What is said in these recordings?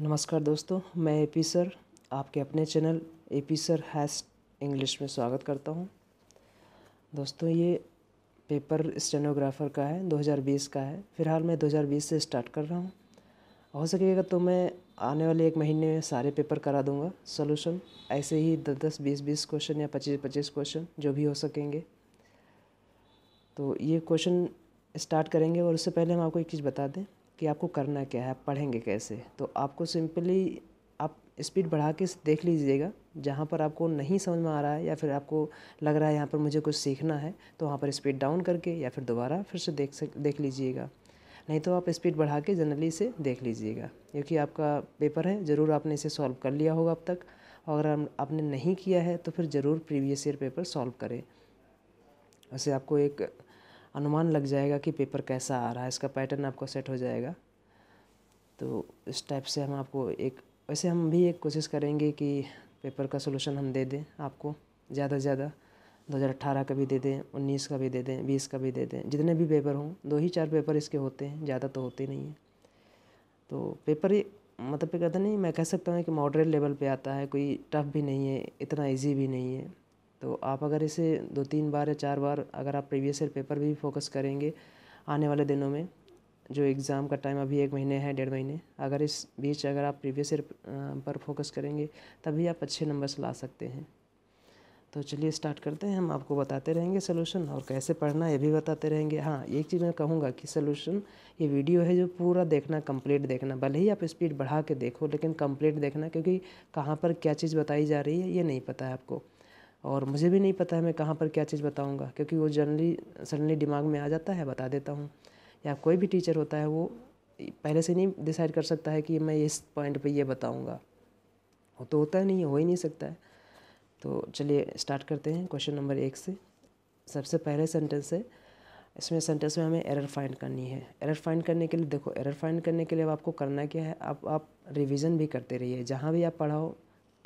नमस्कार दोस्तों मैं ए पी सर आपके अपने channel A P sir has English में स्वागत करता हूं दोस्तों ये पेपर स्टेनोग्राफर का है 2020 का है फ़िलहाल मैं 2020 से स्टार्ट कर रहा हूं हो सकेगा तो मैं आने वाले एक महीने में सारे पेपर करा दूंगा सोल्यूशन ऐसे ही दस दस बीस बीस क्वेश्चन या पच्चीस पच्चीस क्वेश्चन जो भी हो सकेंगे तो ये क्वेश्चन स्टार्ट करेंगे और उससे पहले हम आपको एक चीज़ बता दें कि आपको करना क्या है पढ़ेंगे कैसे तो आपको सिंपली आप स्पीड बढ़ा के देख लीजिएगा जहाँ पर आपको नहीं समझ में आ रहा है या फिर आपको लग रहा है यहाँ पर मुझे कुछ सीखना है तो वहाँ पर स्पीड डाउन करके या फिर दोबारा फिर से देख सक देख लीजिएगा नहीं तो आप स्पीड बढ़ा के जनरली से देख लीजिएगा क्योंकि आपका पेपर है ज़रूर आपने इसे सॉल्व कर लिया होगा अब तक और अगर आपने नहीं किया है तो फिर ज़रूर प्रीवियस ईयर पेपर सॉल्व करें वैसे आपको एक अनुमान लग जाएगा कि पेपर कैसा आ रहा है इसका पैटर्न आपको सेट हो जाएगा तो इस टाइप से हम आपको एक वैसे हम भी एक कोशिश करेंगे कि पेपर का सोल्यूशन हम दे दें आपको ज़्यादा से ज़्यादा दो हज़ार अट्ठारह का भी दे दें उन्नीस का भी दे दें बीस का भी दे दें जितने भी पेपर हों दो ही चार पेपर इसके होते हैं ज़्यादा तो होते नहीं हैं तो पेपर ही मतलब पे कहते नहीं मैं कह सकता हूँ कि मॉडरेट लेवल पे आता है कोई टफ भी नहीं है इतना इजी भी नहीं है तो आप अगर इसे दो तीन बार या चार बार अगर आप प्रीवियस ईयर पेपर भी फोकस करेंगे आने वाले दिनों में जो एग्ज़ाम का टाइम अभी एक महीने है डेढ़ महीने अगर इस बीच अगर आप प्रीवियस ईयर पर फोकस करेंगे तभी आप अच्छे नंबर्स ला सकते हैं तो चलिए स्टार्ट करते हैं हम आपको बताते रहेंगे सोल्यूशन और कैसे पढ़ना ये भी बताते रहेंगे हाँ एक चीज़ मैं कहूँगा कि सोल्यूशन ये वीडियो है जो पूरा देखना कंप्लीट देखना भले ही आप स्पीड बढ़ा के देखो लेकिन कंप्लीट देखना क्योंकि कहाँ पर क्या चीज़ बताई जा रही है ये नहीं पता है आपको और मुझे भी नहीं पता है मैं कहाँ पर क्या चीज़ बताऊँगा क्योंकि वो जनरली सडनली दिमाग में आ जाता है बता देता हूँ या कोई भी टीचर होता है वो पहले से नहीं डिसाइड कर सकता है कि मैं इस पॉइंट पे ये बताऊँगा वो तो होता नहीं हो ही नहीं सकता है तो चलिए स्टार्ट करते हैं क्वेश्चन नंबर एक से सबसे पहले सेंटेंस है इसमें सेंटेंस में हमें एरर फाइंड करनी है एरर फाइंड करने के लिए देखो एरर फाइंड करने के लिए आपको करना क्या है आप आप रिवीजन भी करते रहिए जहाँ भी आप पढ़ाओ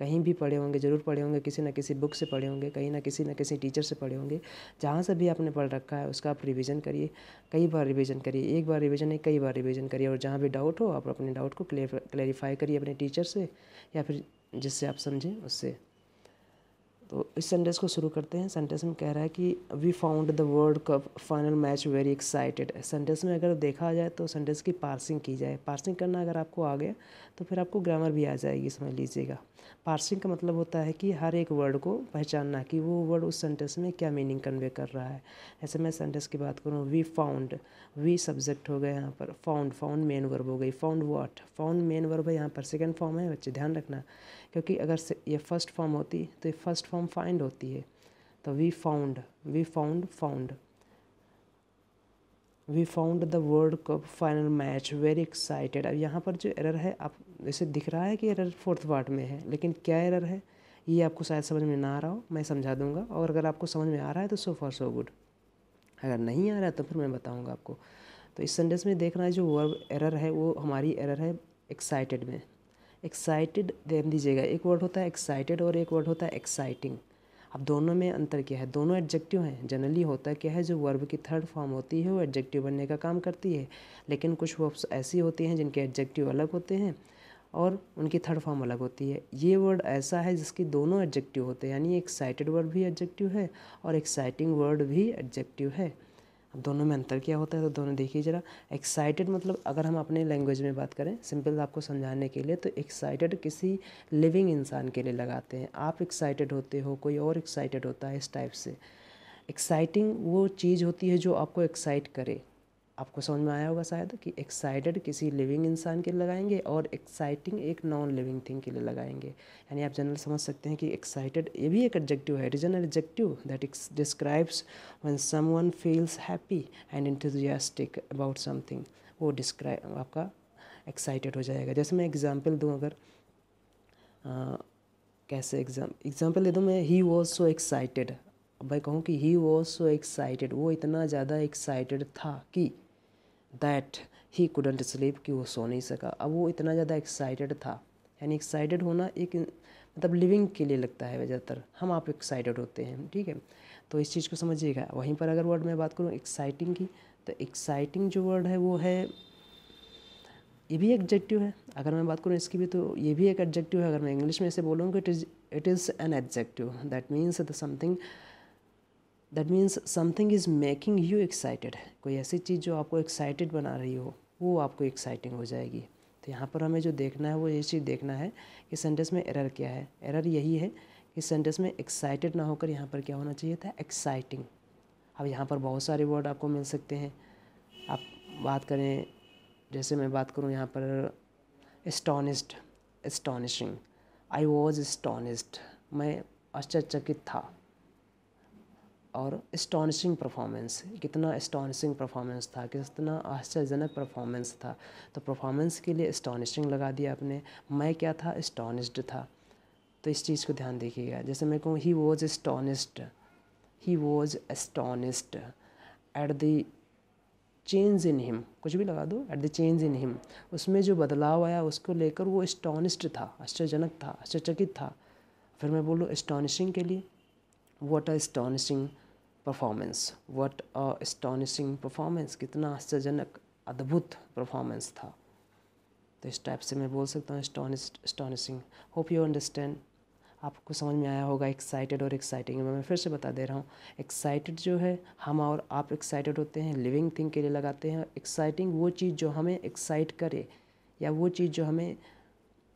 कहीं भी पढ़े होंगे ज़रूर पढ़े होंगे किसी न किसी बुक से पढ़े होंगे कहीं ना किसी न किसी टीचर से पढ़े होंगे जहाँ से भी आपने पढ़ रखा है उसका आप रिविज़न करिए कई बार रिविज़न करिए एक बार रिविज़न नहीं कई बार रिविज़न करिए और जहाँ भी डाउट हो आप अपने डाउट को क्लेरिफाई करिए अपने टीचर से या फिर जिससे आप समझें उससे तो इस सेंटेंस को शुरू करते हैं सेंटेंस में कह रहा है कि we found the world cup final match very excited sentence में अगर देखा जाए तो सेंटेंस की पार्सिंग की जाए पार्सिंग करना अगर आपको आ गया तो फिर आपको ग्रामर भी आ जाएगी समझ लीजिएगा पार्सिंग का मतलब होता है कि हर एक वर्ड को पहचानना कि वो वर्ड उस सेंटेंस में क्या मीनिंग कन्वे कर रहा है ऐसे मैं सेंटेंस की बात करूँ वी फाउंड वी सब्जेक्ट हो गए यहाँ पर फाउंड फाउंड मेन वर्ब हो गई found what found main verb है यहाँ पर सेकेंड फॉर्म है बच्चे ध्यान रखना क्योंकि अगर ये फर्स्ट फॉर्म होती तो ये फर्स्ट फॉर्म फॉर्म फाइंड होती है तो we found we found found we found the world cup final match very excited अब यहाँ पर जो एरर है आप इसे दिख रहा है कि एरर फोर्थ पार्ट में है लेकिन क्या एरर है ये आपको शायद समझ में ना आ रहा हो मैं समझा दूंगा और अगर आपको समझ में आ रहा है तो सो फॉर सो गुड अगर नहीं आ रहा है तो फिर मैं बताऊंगा आपको तो इस संडेस में देखना है जो वर्ब एरर है वो हमारी एरर है एक्साइटेड में एक्साइटेड दे दीजिएगा एक वर्ड होता है एक्साइटेड और एक वर्ड होता है एक्साइटिंग अब दोनों में अंतर क्या है दोनों एडजेक्टिव हैं जनरली होता क्या है जो वर्ब की थर्ड फॉर्म होती है वो एडजेक्टिव बनने का काम करती है लेकिन कुछ वर्ब्स ऐसी होती हैं जिनके एडजेक्टिव अलग होते हैं और उनकी थर्ड फॉर्म अलग होती है ये वर्ड ऐसा है जिसकी दोनों एडजेक्टिव होते हैं यानी एक्साइटेड वर्ड भी एडजेक्टिव है और एक्साइटिंग वर्ड भी एडजेक्टिव है दोनों में अंतर क्या होता है तो दोनों देखिए ज़रा एक्साइटेड मतलब अगर हम अपने लैंग्वेज में बात करें सिंपल आपको समझाने के लिए तो एक्साइटेड किसी लिविंग इंसान के लिए लगाते हैं आप एक्साइटेड होते हो कोई और एक्साइटेड होता है इस टाइप से एक्साइटिंग वो चीज़ होती है जो आपको एक्साइट करे आपको समझ में आया होगा शायद कि एक्साइटेड किसी लिविंग इंसान के लिए लगाएंगे और एक्साइटिंग एक नॉन लिविंग थिंग के लिए लगाएंगे यानी आप जनरल समझ सकते हैं कि एक्साइटेड ये भी एक एडजेक्टिव है it is an adjective that describes one someone feels happy and enthusiastic about something वो डिस्क्राइब आपका एक्साइटेड हो जाएगा जैसे मैं एग्जाम्पल दूँ अगर आ, कैसे एग्जाम एग्जाम्पल दे दूँ मैं ही वॉज सो एक्साइटेड मैं कहूँ कि ही वॉज सो एक्साइटेड वो इतना ज़्यादा एक्साइटेड था कि दैट ही कुडंट स्लीप कि वो सो नहीं सका अब वो इतना ज़्यादा एक्साइटेड था यानी एक्साइटेड होना एक मतलब लिविंग के लिए लगता है ज़्यादातर हम आप एक्साइटेड होते हैं ठीक है तो इस चीज़ को समझिएगा वहीं पर अगर वर्ड मैं बात करूँ एक्साइटिंग की तो एक्साइटिंग जो वर्ड है वो है ये भी एडजेक्टिव है अगर मैं बात करूँ इसकी भी तो ये भी एक एडजेक्टिव है अगर मैं इंग्लिश में इसे बोलूँ कि it is it is an adjective that means the something that means something is making you excited कोई ऐसी चीज़ जो आपको एक्साइटेड बना रही हो वो आपको एक्साइटिंग हो जाएगी तो यहाँ पर हमें जो देखना है वो ये चीज़ देखना है कि सेंटेंस में एरर क्या है एरर यही है कि सेंटेंस में एक्साइटेड ना होकर यहाँ पर क्या होना चाहिए था एक्साइटिंग अब यहाँ पर बहुत सारे वर्ड आपको मिल सकते हैं आप बात करें जैसे मैं बात करूँ यहाँ पर एस्टॉनिस्ड एस्टॉनिशिंग आई वॉज एस्टॉनिस्ड मैं आश्चर्यचकित था और एस्टॉनिशिंग परफॉर्मेंस कितना एस्टॉनिशिंग परफॉर्मेंस था कितना आश्चर्यजनक परफॉर्मेंस था तो परफॉर्मेंस के लिए एस्टॉनिशिंग लगा दिया आपने मैं क्या था इस्टॉनिश्ड था तो इस चीज़ को ध्यान देखिएगा जैसे मैं कहूँ he was astonished he was astonished at the change in him कुछ भी लगा दो at the change in him उसमें जो बदलाव आया उसको लेकर वो एस्टॉनिस्ड था आश्चर्यजनक था आश्चर्यचकित था फिर मैं बोलूँ एस्टॉनिशिंग के लिए what are astonishing performance what astonishing performance कितना आश्चर्यजनक अद्भुत परफॉर्मेंस था तो इस टाइप से मैं बोल सकता हूँ एस्टोनिशिंग होप यू अंडरस्टैंड आपको समझ में आया होगा एक्साइटेड और एक्साइटिंग मैं फिर से बता दे रहा हूँ एक्साइटेड जो है हम और आप एक्साइटेड होते हैं लिविंग थिंग के लिए लगाते हैं एक्साइटिंग वो चीज़ जो हमें एक्साइट करे या वो चीज़ जो हमें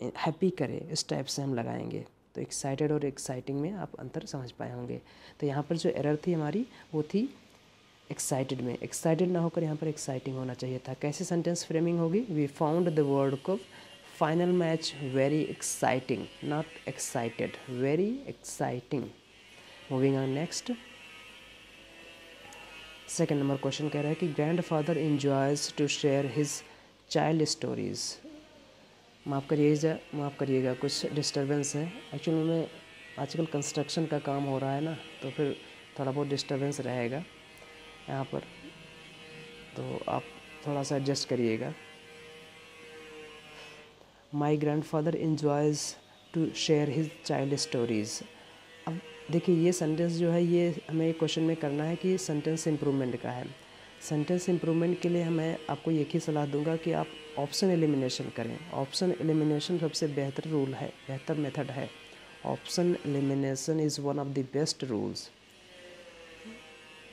हैप्पी करे इस टाइप से हम लगाएंगे तो एक्साइटेड और एक्साइटिंग में आप अंतर समझ पाए होंगे तो यहाँ पर जो एरर थी हमारी वो थी एक्साइटेड में एक्साइटेड ना होकर यहाँ पर एक्साइटिंग होना चाहिए था कैसे सेंटेंस फ्रेमिंग होगी we found the world cup final match very exciting not excited very exciting moving on next second number question कह रहा है कि grandfather enjoys to share his child stories माफ़ करिएगा माफ़ करिएगा कुछ डिस्टरबेंस है एक्चुअली में आजकल कंस्ट्रक्शन का काम हो रहा है ना तो फिर थोड़ा बहुत डिस्टरबेंस रहेगा यहाँ पर तो आप थोड़ा सा एडजस्ट करिएगा my grandfather enjoys to share his child stories अब देखिए ये सेंटेंस जो है ये हमें क्वेश्चन में करना है कि सेंटेंस इम्प्रूवमेंट का है सेंटेंस इम्प्रूवमेंट के लिए मैं आपको एक ही सलाह दूंगा कि आप ऑप्शन एलिमिनेशन करें ऑप्शन एलिमिनेशन सबसे बेहतर रूल है बेहतर मेथड है option elimination is one of the best rules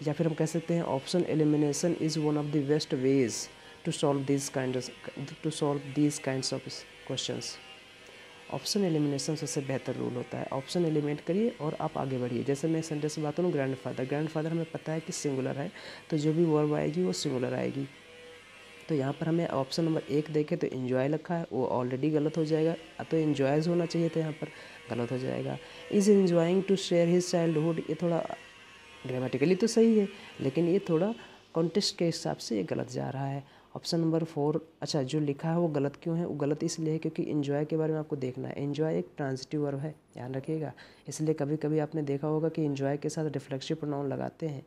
या फिर हम कह सकते हैं option elimination is one of the best ways to solve this kind to solve this kind of questions option elimination सबसे बेहतर रूल होता है ऑप्शन एलिमिनेट करिए और आप आगे बढ़िए जैसे मैं सेंटेंस में बात करूँ ग्रैंड फादर ग्रैंड फादर हमें पता है कि सिंगुलर है तो जो भी वर्ब आएगी वो सिंगुलर आएगी तो यहाँ पर हमें ऑप्शन नंबर एक देखें तो इन्जॉय लिखा है वो ऑलरेडी गलत हो जाएगा तो इन्जॉयज होना चाहिए था तो यहाँ पर गलत हो जाएगा is enjoying to share his childhood ये थोड़ा ग्रामेटिकली तो सही है लेकिन ये थोड़ा कॉन्टेस्ट के हिसाब से ये गलत जा रहा है ऑप्शन नंबर फोर अच्छा जो लिखा है वो गलत क्यों है वो गलत इसलिए है क्योंकि इन्जॉय के बारे में आपको देखना है इन्जॉय एक ट्रांजिटिव वर्ब है ध्यान रखिएगा इसलिए कभी कभी आपने देखा होगा कि इन्जॉय के साथ रिफ्लेक्सिव प्रोनाउन लगाते हैं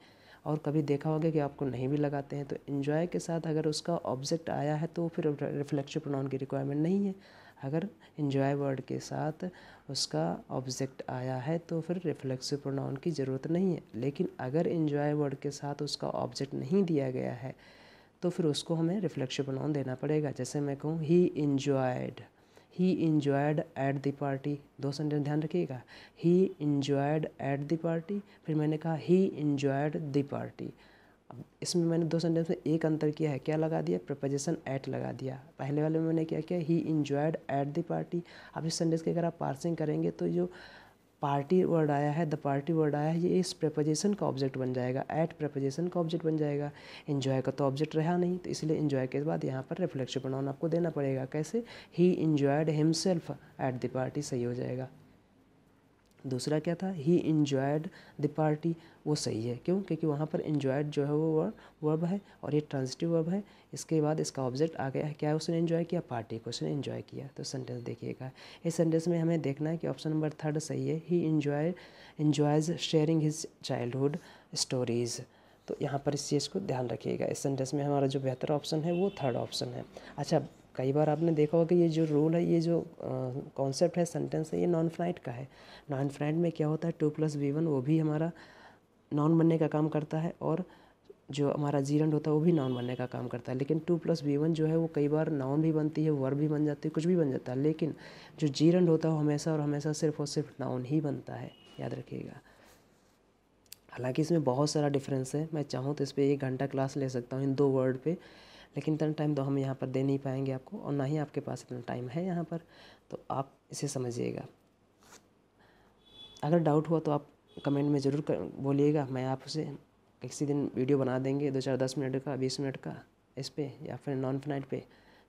और कभी देखा होगा कि आपको नहीं भी लगाते हैं तो इन्जॉय के साथ अगर उसका ऑब्जेक्ट आया है तो फिर रिफ्लेक्सिव प्रोनाउन की रिक्वायरमेंट नहीं है अगर इन्जॉय वर्ड के साथ उसका ऑब्जेक्ट आया है तो फिर रिफ्लेक्सिव प्रोनाउन की ज़रूरत नहीं है लेकिन अगर इन्जॉय वर्ड के साथ उसका ऑब्जेक्ट नहीं दिया गया है तो फिर उसको हमें रिफ्लेक्शन बनाउन देना पड़ेगा जैसे मैं कहूँ he enjoyed he enjoyed at the party दो सेंटेंस ध्यान रखिएगा he enjoyed at the party फिर मैंने कहा ही इन्जॉयड द पार्टी अब इसमें मैंने दो सेंटेंस में एक अंतर किया है क्या लगा दिया प्रपोजिशन एट लगा दिया पहले वाले में मैंने क्या किया he enjoyed at the party अब इस सेंटेंस की अगर आप पार्सिंग करेंगे तो जो पार्टी वर्ड आया है द पार्टी वर्ड आया है ये इस प्रपोजिशन का ऑब्जेक्ट बन जाएगा एट प्रपोजिशन का ऑब्जेक्ट बन जाएगा इन्जॉय का तो ऑब्जेक्ट रहा नहीं तो इसलिए इन्जॉय के बाद यहाँ पर रिफ्लेक्शन बनाउन आपको देना पड़ेगा कैसे he enjoyed himself at the party सही हो जाएगा दूसरा क्या था ही इन्जॉयड द पार्टी वो सही है क्यों क्योंकि वहाँ पर इन्जॉयड जो है वो वर्ब है और ये ट्रांजिटिव वर्ब है इसके बाद इसका ऑब्जेक्ट आ गया है क्या उसने इन्जॉय किया पार्टी को उसने इन्जॉय किया तो सेंटेंस देखिएगा इस सेंटेंस में हमें देखना है कि ऑप्शन नंबर थर्ड सही है he enjoy enjoys sharing his childhood stories तो यहाँ पर इस चीज़ को ध्यान रखिएगा इस सेंटेंस में हमारा जो बेहतर ऑप्शन है वो थर्ड ऑप्शन है अच्छा कई बार आपने देखा होगा कि ये जो रूल है ये जो कॉन्सेप्ट है सेंटेंस है ये नॉन फ्लाइट का है नॉन फ्लाइट में क्या होता है टू प्लस वी वन वो भी हमारा नॉन बनने का काम करता है और जो हमारा जीरंड होता है वो भी नॉन बनने का काम करता है लेकिन टू प्लस वी वन जो है वो कई बार नाउन भी बनती है वर्ब भी बन जाती है कुछ भी बन जाता है लेकिन जो जीरंड होता है वो हमेशा और हमेशा सिर्फ और सिर्फ नाउन ही बनता है याद रखिएगा हालांकि इसमें बहुत सारा डिफरेंस है मैं चाहूँ तो इस पर एक घंटा क्लास ले सकता हूँ इन दो वर्ड पर लेकिन इतना टाइम तो हम यहाँ पर दे नहीं पाएंगे आपको और ना ही आपके पास इतना टाइम है यहाँ पर तो आप इसे समझिएगा अगर डाउट हुआ तो आप कमेंट में ज़रूर बोलिएगा मैं आपसे किसी दिन वीडियो बना देंगे दो चार दस मिनट का बीस मिनट का इस पर या फिर नॉन फ्लाइट पे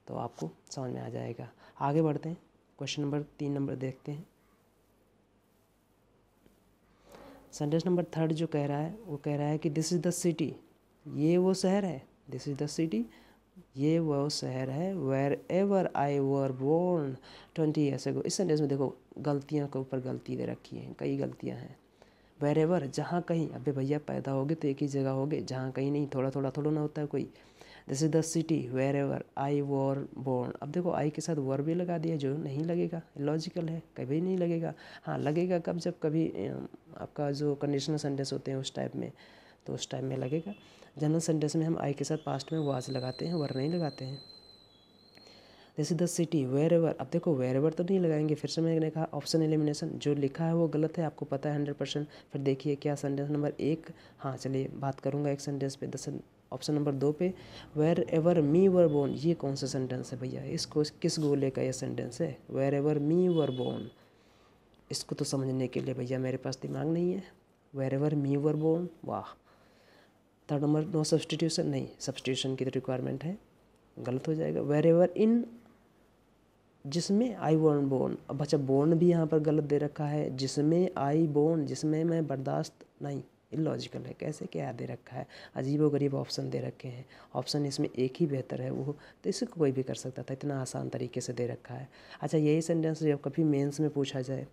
तो आपको समझ में आ जाएगा आगे बढ़ते हैं क्वेश्चन नंबर तीन नंबर देखते हैं सेंटेंस नंबर थर्ड जो कह रहा है वो कह रहा है कि दिस इज़ द सिटी ये वो शहर है दिस इज़ द सिटी ये वो शहर है wherever I were born twenty years ago इस सेंटेंस में देखो गलतियाँ के ऊपर गलती दे रखी हैं कई गलतियाँ हैं वेर एवर जहाँ कहीं अबे भैया पैदा होगे तो एक ही जगह होगे जहाँ कहीं नहीं थोड़ा थोड़ा थोड़ा ना होता है कोई this is the city wherever I was born अब देखो आई के साथ वर भी लगा दिया जो नहीं लगेगा लॉजिकल है कभी नहीं लगेगा हाँ लगेगा कब जब कभी आपका जो कंडीशनल सेंटेंस होते हैं उस टाइप में तो उस टाइम में लगेगा जनरल सेंटेंस में हम आई के साथ पास्ट में वाज लगाते हैं वर नहीं लगाते हैं जैसे द सिटी वेर एवर अब देखो वेर एवर तो नहीं लगाएंगे फिर से मैंने कहा ऑप्शन एलिमिनेशन जो लिखा है वो गलत है आपको पता है हंड्रेड परसेंट फिर देखिए क्या सेंटेंस नंबर एक हाँ चलिए बात करूँगा एक सेंटेंस पे दस ऑप्शन नंबर दो पे wherever me were born ये कौन सा सेंटेंस है भैया इसको किस गोले का यह सेंटेंस है wherever me were born इसको तो समझने के लिए भैया मेरे पास दिमाग नहीं है wherever me were born वाह थर्ड नंबर नो सब्सटीट्यूशन नहीं सब्सटीट्यूशन की तो रिक्वायरमेंट है गलत हो जाएगा वेर एवर इन जिसमें आई वॉर्न बोन अब अच्छा बोन भी यहाँ पर गलत दे रखा है जिसमें आई बोन जिसमें मैं बर्दाश्त नहीं इलॉजिकल है कैसे क्या दे रखा है अजीब व गरीब ऑप्शन दे रखे हैं ऑप्शन इसमें एक ही बेहतर है वो तो इसको कोई भी कर सकता था इतना आसान तरीके से दे रखा है अच्छा यही सेंटेंस जब कभी मेंस में पूछा जाए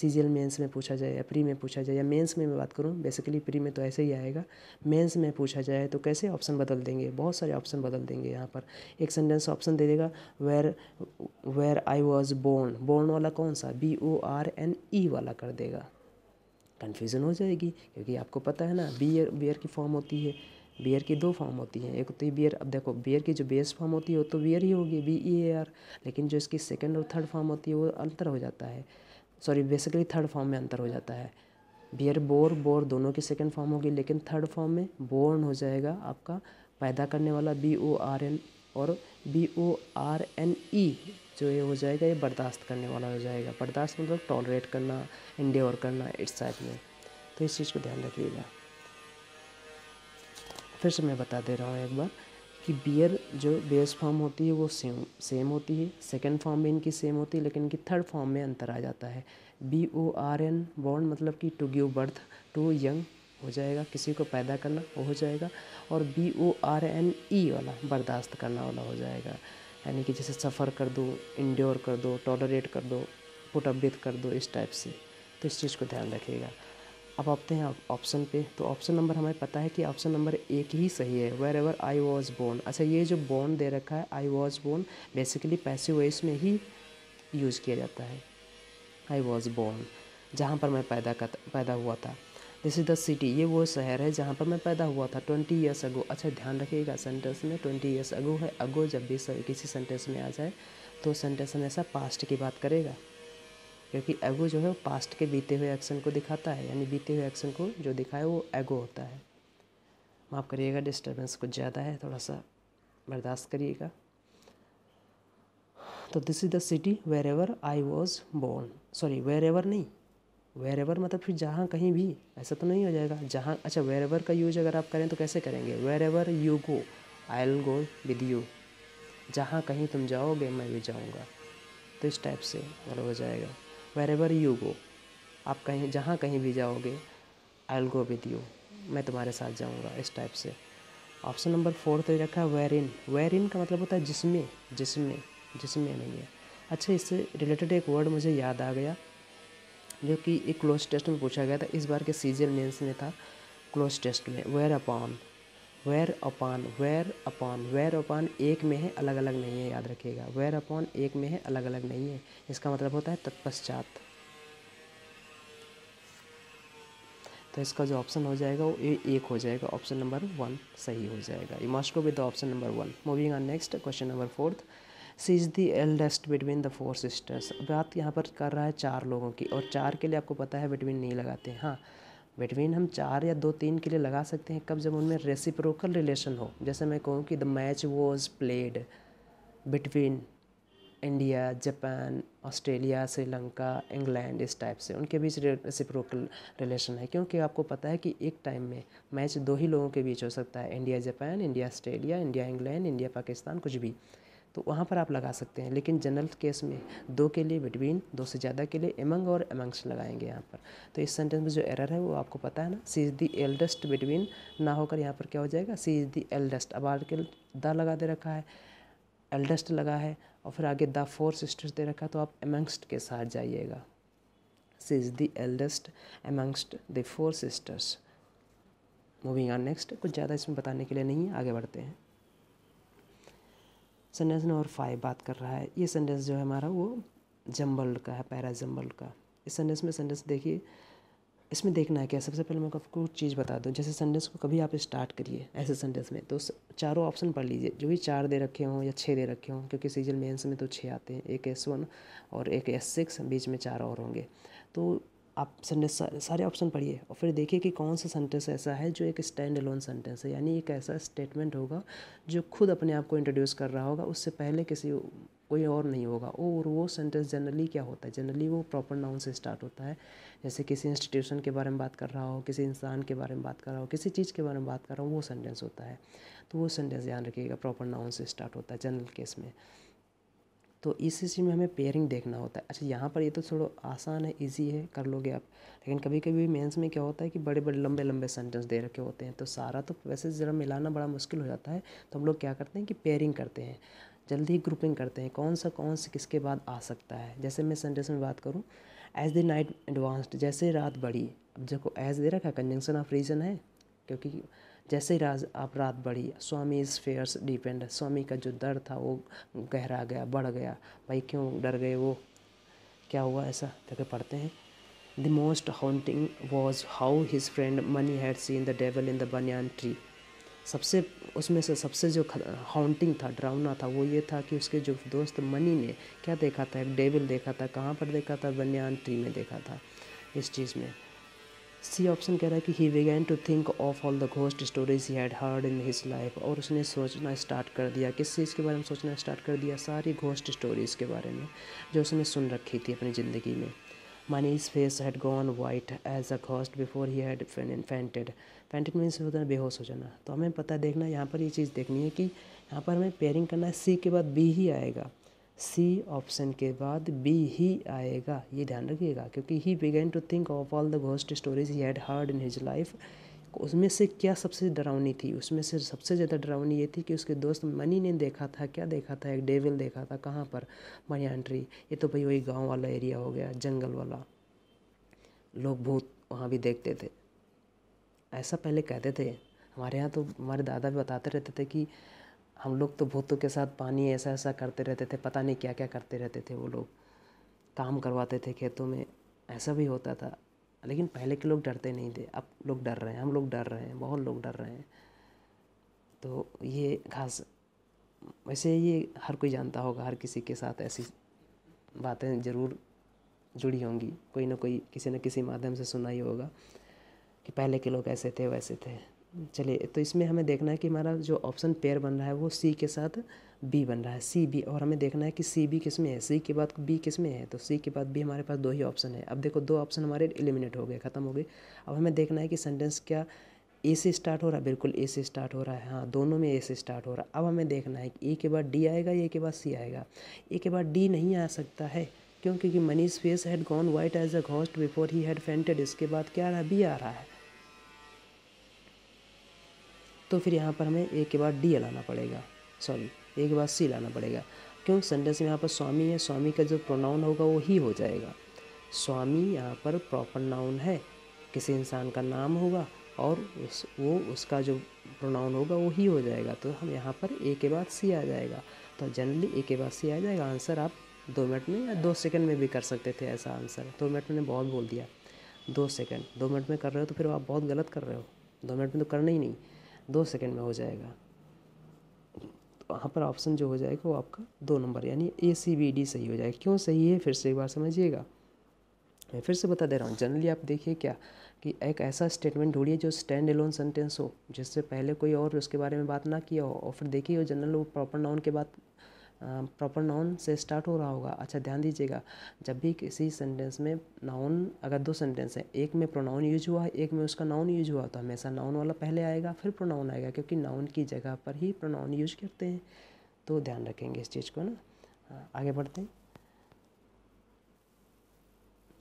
सीजियल मेंस में पूछा जाए या प्री में पूछा जाए या मेंस में मैं बात करूँ बेसिकली प्री में तो ऐसे ही आएगा मेंस में पूछा जाए तो कैसे ऑप्शन बदल देंगे बहुत सारे ऑप्शन बदल देंगे यहाँ पर एक सेंटेंस ऑप्शन दे देगा where where I was born born वाला कौन सा B O R N E वाला कर देगा कन्फ्यूज़न हो जाएगी क्योंकि आपको पता है ना बियर बियर की फॉर्म होती है बियर की दो फॉर्म होती हैं एक होती है बियर अब देखो बियर की जो बेस फॉर्म होती है वो तो बियर ही होगी बी ई ए आर लेकिन जो इसकी सेकेंड और थर्ड फॉर्म होती है वो अंतर हो जाता है सॉरी बेसिकली थर्ड फॉर्म में अंतर हो जाता है बियर बोर बोर दोनों की सेकेंड फॉर्म होगी लेकिन थर्ड फॉर्म में बोर्न हो जाएगा आपका पैदा करने वाला बी ओ आर एन और B O R N E जो ये हो जाएगा ये बर्दाश्त करने वाला हो जाएगा बर्दाश्त मतलब टॉलरेट करना इंडियोर करना इट्स साइड में तो इस चीज़ को ध्यान रखिएगा फिर से मैं बता दे रहा हूँ एक बार कि बियर जो बेस फॉर्म होती है वो सेम सेम होती है सेकेंड फॉर्म में इनकी सेम होती है लेकिन इनकी थर्ड फॉर्म में अंतर आ जाता है B O R N born मतलब कि to give birth to young हो जाएगा किसी को पैदा करना वो हो जाएगा और B O R N E वाला बर्दाश्त करना वाला हो जाएगा यानी कि जैसे सफ़र कर दो इंड्योर कर दो टॉलरेट कर दो पुटअप कर दो इस टाइप से तो इस चीज़ को ध्यान रखिएगा अब आते हैं ऑप्शन पे तो ऑप्शन नंबर हमें पता है कि ऑप्शन नंबर एक ही सही है wherever I was born अच्छा ये जो बोर्न दे रखा है I was born basically passive voice में ही यूज़ किया जाता है आई वॉज बोर्न जहाँ पर मैं पैदा कर पैदा हुआ था दिस इज़ द सिटी ये वो शहर है जहाँ पर मैं पैदा हुआ था ट्वेंटी ईयर्स अगो अच्छा ध्यान रखिएगा सेंटेंस में ट्वेंटी ईयर्स अगो है अगो जब भी किसी सेंटेंस में आ जाए तो सेंटेंस हमेशा पास्ट की बात करेगा क्योंकि एगो जो है वो पास्ट के बीते हुए एक्शन को दिखाता है यानी बीते हुए एक्शन को जो दिखाए वो एगो होता है माफ़ करिएगा डिस्टर्बेंस कुछ ज़्यादा है थोड़ा सा बर्दाश्त करिएगा तो this is the city wherever I was born sorry wherever नहीं वेर एवर मतलब फिर जहाँ कहीं भी ऐसा तो नहीं हो जाएगा जहाँ अच्छा वेर एवर का यूज अगर आप करें तो कैसे करेंगे wherever you go I'll go with you जहाँ कहीं तुम जाओगे मैं भी जाऊँगा तो इस टाइप से मतलब हो जाएगा वेर एवर यू गो आप कहीं जहाँ कहीं भी जाओगे आई गो विद यू मैं तुम्हारे साथ जाऊँगा इस टाइप से ऑप्शन नंबर फोर्थ रखा है वेर इन वेर इन का मतलब होता है जिसमें जिसमें जिसमें नहीं है अच्छा इससे रिलेटेड एक वर्ड मुझे याद आ गया जो कि एक क्लोज टेस्ट में पूछा गया था इस बार के सीजन मेन्स में था क्लोज टेस्ट में whereupon whereupon whereupon whereupon एक में है अलग अलग नहीं है याद रखिएगा वेर अपॉन एक में है अलग अलग नहीं है इसका मतलब होता है तत्पश्चात तो इसका जो ऑप्शन हो जाएगा वो ए एक हो जाएगा ऑप्शन नंबर वन सही हो जाएगा you must go with option number one moving on next question number fourth she is the eldest between the four sisters बात यहाँ पर कर रहा है चार लोगों की और चार के लिए आपको पता है बिटवीन नहीं लगाते हैं हाँ बिटवीन हम चार या दो तीन के लिए लगा सकते हैं कब जब उनमें रेसिप्रोकल रिलेशन हो जैसे मैं कहूँ कि the match was played between India Japan Australia Sri Lanka England इस टाइप से उनके बीच रेसिप्रोकल रिलेशन है क्योंकि आपको पता है कि एक टाइम में मैच दो ही लोगों के बीच हो सकता है India Japan India Australia India England India Pakistan कुछ भी तो वहाँ पर आप लगा सकते हैं लेकिन जनरल केस में दो के लिए बिटवीन दो से ज़्यादा के लिए एमंग और एमंग्स लगाएंगे यहाँ पर तो इस सेंटेंस में जो एरर है वो आपको पता है ना she is the eldest between ना होकर यहाँ पर क्या हो जाएगा सी इज़ दी एल्डेस्ट अब के द लगा दे रखा है एल्डेस्ट लगा है और फिर आगे द फोर सिस्टर्स दे रखा है तो आप एमंगस्ट के साथ जाइएगा she is the eldest amongst the four sisters moving on next कुछ ज़्यादा इसमें बताने के लिए नहीं है आगे बढ़ते हैं सेंटेंस नंबर फाइव बात कर रहा है ये सेंटेंस जो है हमारा वो जम्बल्ड का है पैरा जम्बल्ड का इस सेंटेंस में सेंटेंस देखिए इसमें देखना है क्या सबसे पहले मैं आपको चीज़ बता दूँ जैसे सेंटेंस को कभी आप स्टार्ट करिए ऐसे सेंटेंस में तो चारों ऑप्शन पढ़ लीजिए जो भी चार दे रखे हों या छः दे रखे हों क्योंकि सीजल मेंस में तो छः आते हैं एक एस वन और एक एस सिक्स बीच में चार और होंगे तो आप सेंटेंस सारे ऑप्शन पढ़िए और फिर देखिए कि कौन सा सेंटेंस ऐसा है जो एक स्टैंड अलोन सेंटेंस है यानी एक ऐसा स्टेटमेंट होगा जो खुद अपने आप को इंट्रोड्यूस कर रहा होगा उससे पहले किसी कोई और नहीं होगा और वो सेंटेंस जनरली क्या होता है जनरली वो प्रॉपर नाउन से स्टार्ट होता है जैसे किसी इंस्टीट्यूशन के बारे में बात कर रहा हो किसी इंसान के बारे में बात कर रहा हो किसी चीज़ के बारे में बात कर रहा हो वो सेंटेंस होता है तो वो सेंटेंस ध्यान रखिएगा प्रॉपर नाउन से स्टार्ट होता है जनरल केस में तो इस चीज़ में हमें पेयरिंग देखना होता है अच्छा यहाँ पर ये तो थोड़ा आसान है इजी है कर लोगे आप लेकिन कभी कभी मेंस में क्या होता है कि बड़े बड़े लंबे लंबे सेंटेंस दे रखे होते हैं तो सारा तो वैसे ज़रा मिलाना बड़ा मुश्किल हो जाता है तो हम लोग क्या करते हैं कि पेयरिंग करते हैं जल्दी ग्रुपिंग करते हैं कौन सा कौन सा किसके बाद आ सकता है जैसे मैं सेंटेंस में बात करूँ एज द नाइट एडवांस्ड जैसे रात बढ़ी अब देखो एज दे रखा कंजंक्शन ऑफ रीजन है क्योंकि जैसे ही राज रात बढ़ी स्वामी इस फेयर्स डिपेंड स्वामी का जो डर था वो गहरा गया बढ़ गया भाई क्यों डर गए वो क्या हुआ ऐसा करके पढ़ते हैं the most haunting was how his friend Mani had seen the devil in the banyan tree सबसे उसमें से सबसे जो हॉन्टिंग था डरावना था वो ये था कि उसके जो दोस्त मनी ने क्या देखा था एक डेविल देखा था कहाँ पर देखा था बनियान ट्री में देखा था इस चीज़ में सी ऑप्शन कह रहा है कि he began to think of all the ghost stories he had heard in his life और उसने सोचना स्टार्ट कर दिया किस चीज़ के बारे में सोचना स्टार्ट कर दिया सारी घोस्ट स्टोरीज़ के बारे में जो उसने सुन रखी थी अपनी ज़िंदगी में his face had gone white as a ghost before he had fainted fainted means होता है बेहोश हो जाना तो हमें पता देखना यहाँ पर ये चीज़ देखनी है कि यहाँ पर हमें पेयरिंग करना है सी के बाद बी ही आएगा सी ऑप्शन के बाद बी ही आएगा ये ध्यान रखिएगा क्योंकि he began to think of all the ghost stories he had heard in his life उसमें से क्या सबसे डरावनी थी उसमें से सबसे ज़्यादा डरावनी ये थी कि उसके दोस्त मनी ने देखा था क्या देखा था एक डेविल देखा था कहाँ पर मनियांट्री ये तो भाई वही गांव वाला एरिया हो गया जंगल वाला लोग भूत वहाँ भी देखते थे ऐसा पहले कहते थे हमारे यहाँ तो हमारे दादा भी बताते रहते थे कि हम लोग तो भूतों के साथ पानी ऐसा ऐसा करते रहते थे पता नहीं क्या क्या करते रहते थे वो लोग काम करवाते थे खेतों में ऐसा भी होता था लेकिन पहले के लोग डरते नहीं थे अब लोग डर रहे हैं हम लोग डर रहे हैं बहुत लोग डर रहे हैं तो ये खास वैसे ये हर कोई जानता होगा हर किसी के साथ ऐसी बातें ज़रूर जुड़ी होंगी कोई ना कोई किसी न किसी माध्यम से सुना ही होगा कि पहले के लोग ऐसे थे वैसे थे चलिए तो इसमें हमें देखना है कि हमारा जो ऑप्शन पेयर बन रहा है वो सी के साथ बी बन रहा है सी बी और हमें देखना है कि सी बी किस में है सी के बाद बी किस में है तो सी के बाद बी हमारे पास दो ही ऑप्शन है अब देखो दो ऑप्शन हमारे एलिमिनेट हो गए ख़त्म हो गए अब हमें देखना है कि सेंटेंस क्या ए से स्टार्ट हो रहा है बिल्कुल ए से स्टार्ट हो रहा है हाँ दोनों में ए से स्टार्ट हो रहा है अब हमें देखना है कि ए के बाद डी आएगा ए के बाद सी आएगा ए के बाद डी नहीं आ सकता है क्योंकि Manish face had gone white as a ghost before he had fainted इसके बाद क्या आ रहा है बी आ रहा है तो फिर यहाँ पर हमें एक के बाद डी लाना पड़ेगा सॉरी एक के बाद सी लाना पड़ेगा क्यों सेंटेंस में यहाँ पर स्वामी है स्वामी का जो प्रोनाउन होगा वो ही हो जाएगा स्वामी यहाँ पर प्रॉपर नाउन है किसी इंसान का नाम होगा और उस वो उसका जो प्रोनाउन होगा वो ही हो जाएगा तो हम यहाँ पर ए के बाद सी आ जाएगा तो जनरली ए के बाद सी आ जाएगा आंसर आप दो मिनट में या दो सेकंड में भी कर सकते थे ऐसा आंसर दो मिनट मैंने बहुत बोल दिया दो सेकंड दो मिनट में कर रहे हो तो फिर आप बहुत गलत कर रहे हो दो मिनट में तो करना ही नहीं दो सेकेंड में हो जाएगा तो वहाँ पर ऑप्शन जो हो जाएगा वो आपका दो नंबर यानी ए सी बी डी सही हो जाएगा क्यों सही है फिर से एक बार समझिएगा मैं फिर से बता दे रहा हूँ जनरली आप देखिए क्या कि एक ऐसा स्टेटमेंट ढूंढिए जो स्टैंड एलोन सेंटेंस हो जिससे पहले कोई और उसके बारे में बात ना किया हो और फिर देखिए वो जनरल वो प्रॉपर नाउन के बाद प्रॉपर नाउन से स्टार्ट हो रहा होगा अच्छा ध्यान दीजिएगा जब भी किसी सेंटेंस में नाउन अगर दो सेंटेंस है एक में प्रोनाउन यूज हुआ है एक में उसका नाउन यूज हुआ तो हमेशा नाउन वाला पहले आएगा फिर प्रोनाउन आएगा क्योंकि नाउन की जगह पर ही प्रोनाउन यूज करते हैं तो ध्यान रखेंगे इस चीज़ को ना हाँ, आगे बढ़ते हैं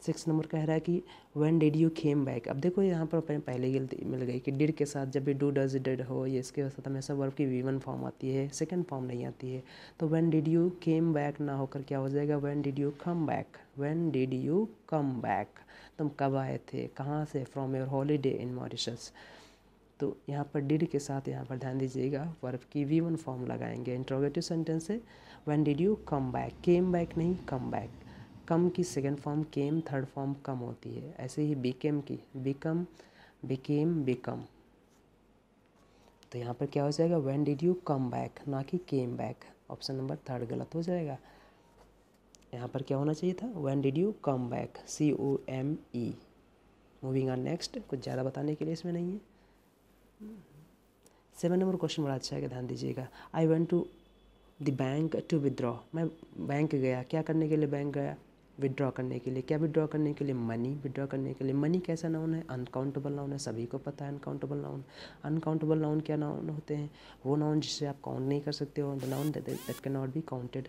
सिक्स नंबर कह रहा है कि when did you came back अब देखो यहाँ पर अपने पहले गलती मिल गई कि डिड के साथ जब भी डू डज डिड हो ये इसके साथ हमेशा वर्ब की वीवन फॉर्म आती है सेकेंड फॉर्म नहीं आती है तो when did you came back ना होकर क्या हो जाएगा when did you come back when did you come back तुम कब आए थे कहाँ से from your holiday in Mauritius तो यहाँ पर डिड के साथ यहाँ पर ध्यान दीजिएगा वर्ब की वी वन फॉर्म लगाएंगे इंट्रोगेटिव सेंटेंस है when did you come back came back नहीं कम बैक कम की second form came third form come होती है ऐसे ही बीकेम की बिकम बिकेम बिकम तो यहाँ पर क्या हो जाएगा when did you come back ना कि came back option number third गलत हो जाएगा यहाँ पर क्या होना चाहिए था when did you come back C O M E moving on next कुछ ज़्यादा बताने के लिए इसमें नहीं है सेवन नंबर क्वेश्चन बड़ा अच्छा है ध्यान दीजिएगा I went to the bank to withdraw मैं बैंक गया क्या करने के लिए बैंक गया विदड्रॉ करने के लिए क्या विदड्रॉ करने के लिए मनी विदड्रॉ करने के लिए मनी कैसा नाउन है अनकाउंटेबल नाउन है सभी को पता है अनकाउंटेबल नाउन अनकाउंटेबल नाउन क्या नाउन होते हैं वो नाउन जिसे आप काउंट नहीं कर सकते हो noun that can not be counted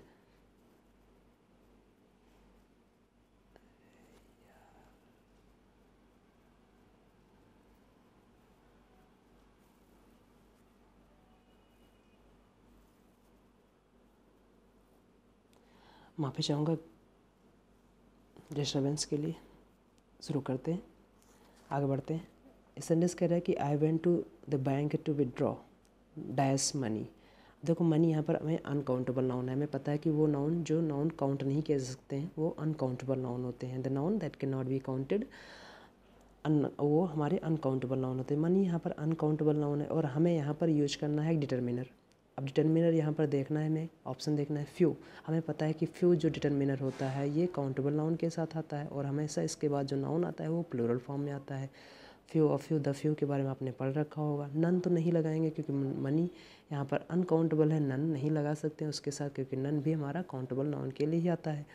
माफ़ी चाहूँगा डिस्टर्बेंस के लिए शुरू करते हैं आगे बढ़ते हैं इस सेंटेंस कह रहा है कि I went to the bank to withdraw dash money देखो मनी यहाँ पर हमें अनकाउंटेबल नाउन है हमें पता है कि वो नाउन जो नाउन काउंट नहीं कह सकते हैं वो अनकाउंटेबल नाउन होते हैं the noun that can not be counted अन वो हमारे अनकाउंटेबल नाउन होते हैं मनी यहाँ पर अनकाउंटेबल नाउन है और हमें यहाँ पर यूज करना है डिटर्मिनर अब डिटर्मिनर यहाँ पर देखना है हमें ऑप्शन देखना है फ्यू हमें पता है कि फ्यू जो डिटर्मिनर होता है ये काउंटेबल नाउन के साथ आता है और हमेशा इसके बाद जो नाउन आता है वो प्लूरल फॉर्म में आता है few of few the few के बारे में आपने पढ़ रखा होगा नन तो नहीं लगाएंगे क्योंकि मनी यहाँ पर अनकाउंटेबल है नन नहीं लगा सकते हैं उसके साथ क्योंकि नन भी हमारा काउंटेबल नाउन के लिए ही आता है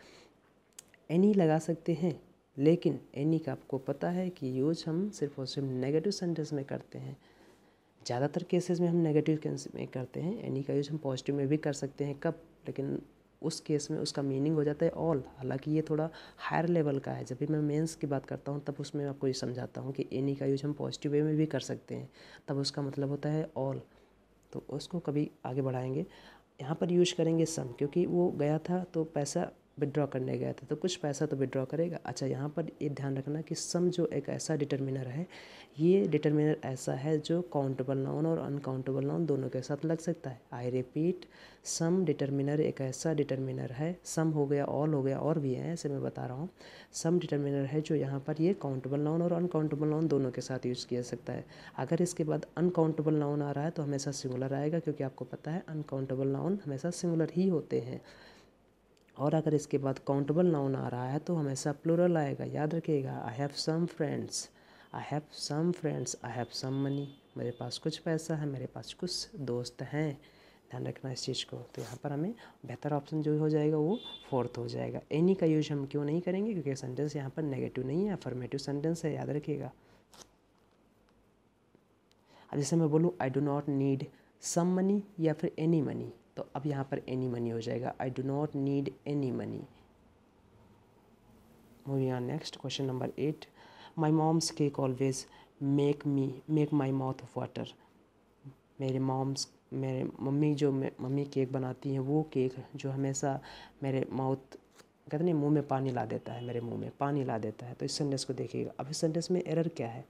एनी लगा सकते हैं लेकिन एनी का आपको पता है कि यूज हम सिर्फ और सिर्फ नेगेटिव सेंटेंस में करते हैं ज़्यादातर केसेस में हम नेगेटिव में करते हैं एनी का यूज़ हम पॉजिटिव में भी कर सकते हैं कब लेकिन उस केस में उसका मीनिंग हो जाता है ऑल हालांकि ये थोड़ा हायर लेवल का है जब भी मैं मेंस की बात करता हूँ तब उसमें आपको ये समझाता हूँ कि एनी का यूज हम पॉजिटिव वे में भी कर सकते हैं तब उसका मतलब होता है ऑल तो उसको कभी आगे बढ़ाएंगे यहाँ पर यूज करेंगे सम क्योंकि वो गया था तो पैसा विड्रॉ करने गया था तो कुछ पैसा तो विड्रॉ करेगा अच्छा यहाँ पर ये ध्यान रखना कि सम जो एक ऐसा डिटर्मिनर है ये डिटर्मिनर ऐसा है जो काउंटेबल नाउन और अनकाउंटेबल नाउन दोनों के साथ लग सकता है आई रिपीट सम डिटर्मिनर एक ऐसा डिटर्मिनर है सम हो गया ऑल हो गया और भी है ऐसे मैं बता रहा हूँ सम डिटर्मिनर है जो यहाँ पर ये काउंटेबल नाउन और अनकाउंटेबल नाउन दोनों के साथ यूज़ किया सकता है अगर इसके बाद अनकाउंटेबल नाउन आ रहा है तो हमेशा सिंगुलर आएगा क्योंकि आपको पता है अनकाउंटेबल नाउन हमेशा सिंगुलर ही होते हैं और अगर इसके बाद काउंटेबल नाउन आ रहा है तो हमेशा प्लूरल आएगा याद रखिएगा I have some friends I have some friends I have some money मेरे पास कुछ पैसा है मेरे पास कुछ दोस्त हैं ध्यान रखना इस चीज़ को तो यहाँ पर हमें बेहतर ऑप्शन जो हो जाएगा वो फोर्थ हो जाएगा एनी का यूज हम क्यों नहीं करेंगे क्योंकि सेंटेंस यहाँ पर नेगेटिव नहीं है अफर्मेटिव सेंटेंस है याद रखिएगा अब जैसे मैं बोलूँ I do not need some money या फिर एनी मनी तो अब यहाँ पर एनी मनी हो जाएगा I do not need any money moving on next question number eight my mom's cake always make me make my mouth of water मेरे mom's मेरे मम्मी जो मम्मी केक बनाती हैं वो केक जो हमेशा मेरे माउथ कहते नहीं मुंह में पानी ला देता है मेरे मुंह में पानी ला देता है तो इस सेंटेंस को देखिएगा अब इस सेंटेंस में एरर क्या है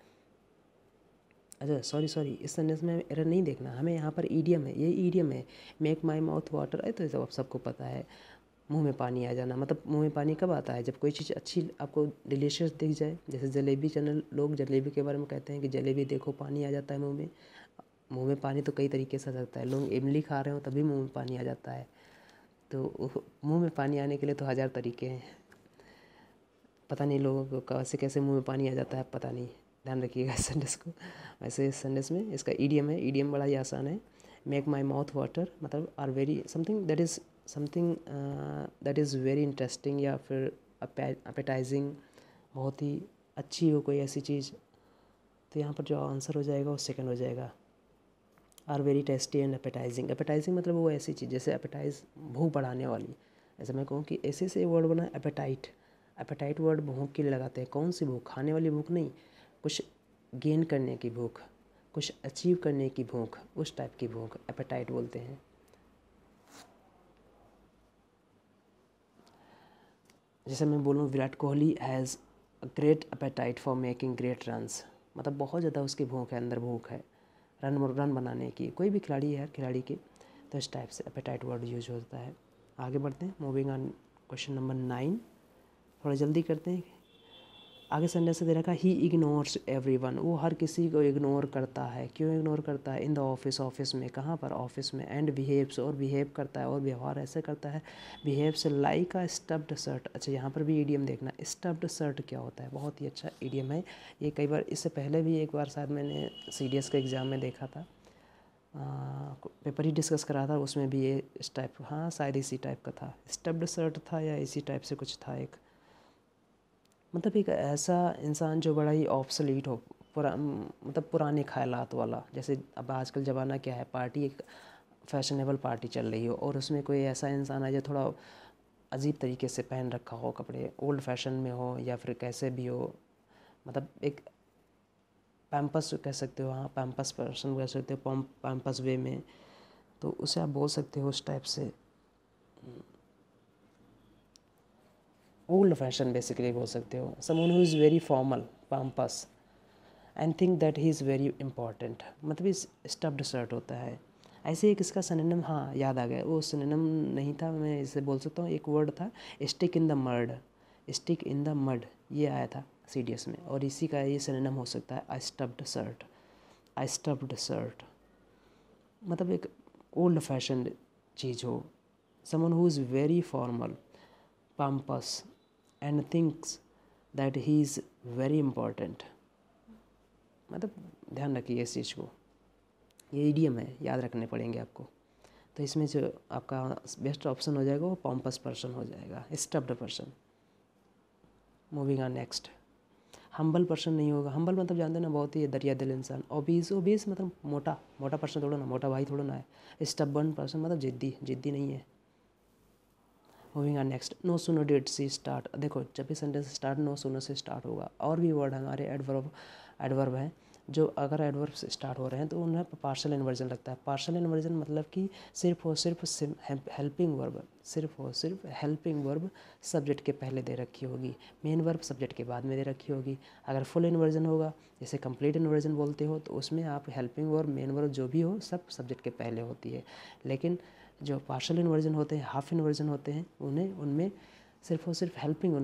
अच्छा सॉरी सॉरी इस सेंटेंस में एरर नहीं देखना हमें यहाँ पर ईडियम है ये ईडियम है मेक माई माउथ वाटर है तो ये सब सबको पता है मुंह में पानी आ जाना मतलब मुंह में पानी कब आता है जब कोई चीज़ अच्छी आपको डिलीशियस दिख जाए जैसे जलेबी चैनल लोग जलेबी के बारे में कहते हैं कि जलेबी देखो पानी आ जाता है मुंह में मुंह में पानी तो कई तरीके से आ जाता है लोग इमली खा रहे हो तभी मुंह में पानी आ जाता है तो मुंह में पानी आने के लिए तो हज़ार तरीके हैं पता नहीं लोगों को कैसे कैसे मुँह में पानी आ जाता है पता नहीं ध्यान रखिएगा इस सेंटेंस को वैसे इस सेंटेंस में इसका ईडीएम है ईडीएम बड़ा ही आसान है मेक माई माउथ वाटर मतलब are very something that is something that is very interesting या फिर अपेटाइजिंग बहुत ही अच्छी हो कोई ऐसी चीज़ तो यहाँ पर जो आंसर हो जाएगा वो सेकेंड हो जाएगा are very tasty and appetising appetising मतलब वो ऐसी चीज़ जैसे अपेटाइज भूख बढ़ाने वाली ऐसा मैं कहूँ कि ऐसे ऐसे वर्ड बना एपेटाइट एपेटाइट वर्ड भूख के लिए लगाते हैं कौन सी भूख खाने वाली भूख नहीं कुछ गेन करने की भूख कुछ अचीव करने की भूख उस टाइप की भूख एपेटाइट बोलते हैं जैसे मैं बोलूँ Virat Kohli has great appetite for making great runs मतलब बहुत ज़्यादा उसकी भूख है अंदर भूख है रन रन बनाने की कोई भी खिलाड़ी है खिलाड़ी की तो इस टाइप से अपेटाइट वर्ड यूज होता है आगे बढ़ते हैं moving on question number nine थोड़ा जल्दी करते हैं आगे संडे से दे रखा ही इग्नोर्स वन वो हर किसी को इग्नोर करता है क्यों इग्नोर करता है इन द ऑफिस ऑफिस में कहाँ पर ऑफिस में एंड बिहेव्स और बिहेव करता है और व्यवहार ऐसे करता है behaves like a stuffed shirt अच्छा यहाँ पर भी ईडियम देखना स्टब्ड शर्ट क्या होता है बहुत ही अच्छा ईडियम है ये कई बार इससे पहले भी एक बार शायद मैंने सी के एग्ज़ाम में देखा था पेपर ही डिस्कस करा था उसमें भी ये इस टाइप हाँ शायद इसी टाइप का था स्टब्ड शर्ट था या इसी टाइप से कुछ था एक मतलब एक ऐसा इंसान जो बड़ा ही ऑप्सलीट हो पुरा मतलब पुराने ख्यालात वाला जैसे अब आजकल ज़माना क्या है पार्टी एक फैशनेबल पार्टी चल रही हो और उसमें कोई ऐसा इंसान है जो थोड़ा अजीब तरीके से पहन रखा हो कपड़े ओल्ड फैशन में हो या फिर कैसे भी हो मतलब एक पैम्पस कह सकते हो हाँ पैम्पस पर्सन कह सकते हो पैम्पस वे में तो उसे आप बोल सकते हो उस टाइप से ओल्ड फैशन बेसिकली बोल सकते हो someone who is very formal pompous and think that he is very important मतलब स्टब्ड शर्ट होता है ऐसे एक इसका सनेनम हाँ याद आ गया वो सनेनम नहीं था मैं इसे बोल सकता हूँ एक वर्ड था stick in the mud stick in the mud ये आया था सी डी एस में और इसी का ये सनेनम हो सकता है आई स्टब्ड शर्ट आई स्टब्ड शर्ट मतलब एक ओल्ड फैशन चीज़ हो someone who is very formal pompous and thinks that he is very important मतलब ध्यान रखिए इस चीज़ को ये ईडियम है याद रखने पड़ेंगे आपको तो इसमें जो आपका बेस्ट ऑप्शन हो जाएगा वो पॉम्पस पर्सन हो जाएगा stuffed person moving on next humble person नहीं होगा हम्बल मतलब जानते ना बहुत ही दरिया दिल इंसान ओबीस ओबीस मतलब मोटा मोटा पर्सन थोड़ा ना मोटा भाई थोड़ा ना है स्टबन पर्सन मतलब जिद्दी जिद्दी नहीं है moving on next no sooner did she start देखो जब भी सेंटेंस स्टार्ट नो सुनो से स्टार्ट होगा और भी वर्ड हमारे एडवर्ब एडवर्ब हैं जो अगर एडवर्ब से स्टार्ट हो रहे हैं तो उन्हें पार्शल इन्वर्जन लगता है पार्शल इन्वर्जन मतलब कि सिर्फ और सिर्फ हेल्पिंग वर्ब सिर्फ और सिर्फ हेल्पिंग वर्ब सब्जेक्ट के पहले दे रखी होगी मेन वर्ब सब्जेक्ट के बाद में दे रखी होगी अगर फुल इन्वर्जन होगा जैसे कंप्लीट इन्वर्जन बोलते हो तो उसमें आप हेल्पिंग वर्ब मेन वर्ब जो भी हो सब सब्जेक्ट के पहले होती है लेकिन जो पार्शल इन्वर्जन होते हैं हाफ इन्वर्जन होते हैं उन्हें उनमें सिर्फ और सिर्फ हेल्पिंग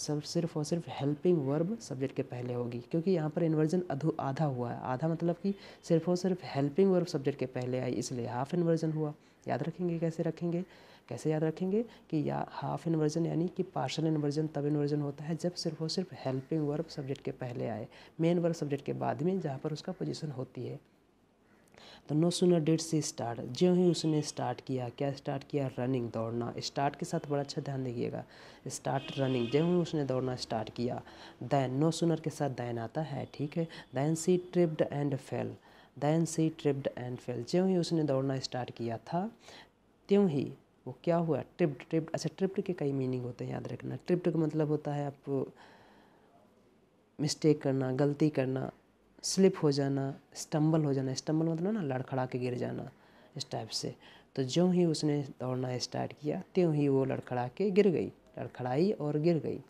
सिर्फ सिर्फ और सिर्फ हेल्पिंग वर्ब सब्जेक्ट के पहले होगी क्योंकि यहाँ पर इन्वर्जन अधू आधा हुआ है आधा मतलब कि सिर्फ और सिर्फ हेल्पिंग वर्ब सब्जेक्ट के पहले आई इसलिए हाफ इन्वर्जन हुआ याद रखेंगे कैसे रखेंगे कैसे याद रखेंगे कि या हाफ इन्वर्जन यानी कि पार्शल इन्वर्जन तब इन्वर्जन होता है जब सिर्फ और सिर्फ हेल्पिंग वर्ब सब्जेक्ट के पहले आए मेन वर्ब सब्जेक्ट के बाद में जहाँ पर उसका पोजिशन होती है तो no sooner did she start जो ही उसने स्टार्ट किया क्या स्टार्ट किया रनिंग दौड़ना स्टार्ट के साथ बड़ा अच्छा ध्यान दीजिएगा स्टार्ट रनिंग जो ही उसने दौड़ना स्टार्ट किया दैन नो सुनर के साथ दैन आता है ठीक है than she tripped and fell than she tripped and fell जो ही उसने दौड़ना स्टार्ट किया था त्यों ही वो क्या हुआ ट्रिप्ड ट्रिप्ड अच्छा ट्रिप्ड के कई मीनिंग होते हैं याद रखना ट्रिप्ड का मतलब होता है आप मिस्टेक करना गलती करना स्लिप हो जाना स्टम्बल हो जाना स्टम्बल मतलब ना लड़खड़ा के गिर जाना इस टाइप से तो जो ही उसने दौड़ना स्टार्ट किया त्यों ही वो लड़खड़ा के गिर गई लड़खड़ाई और गिर गई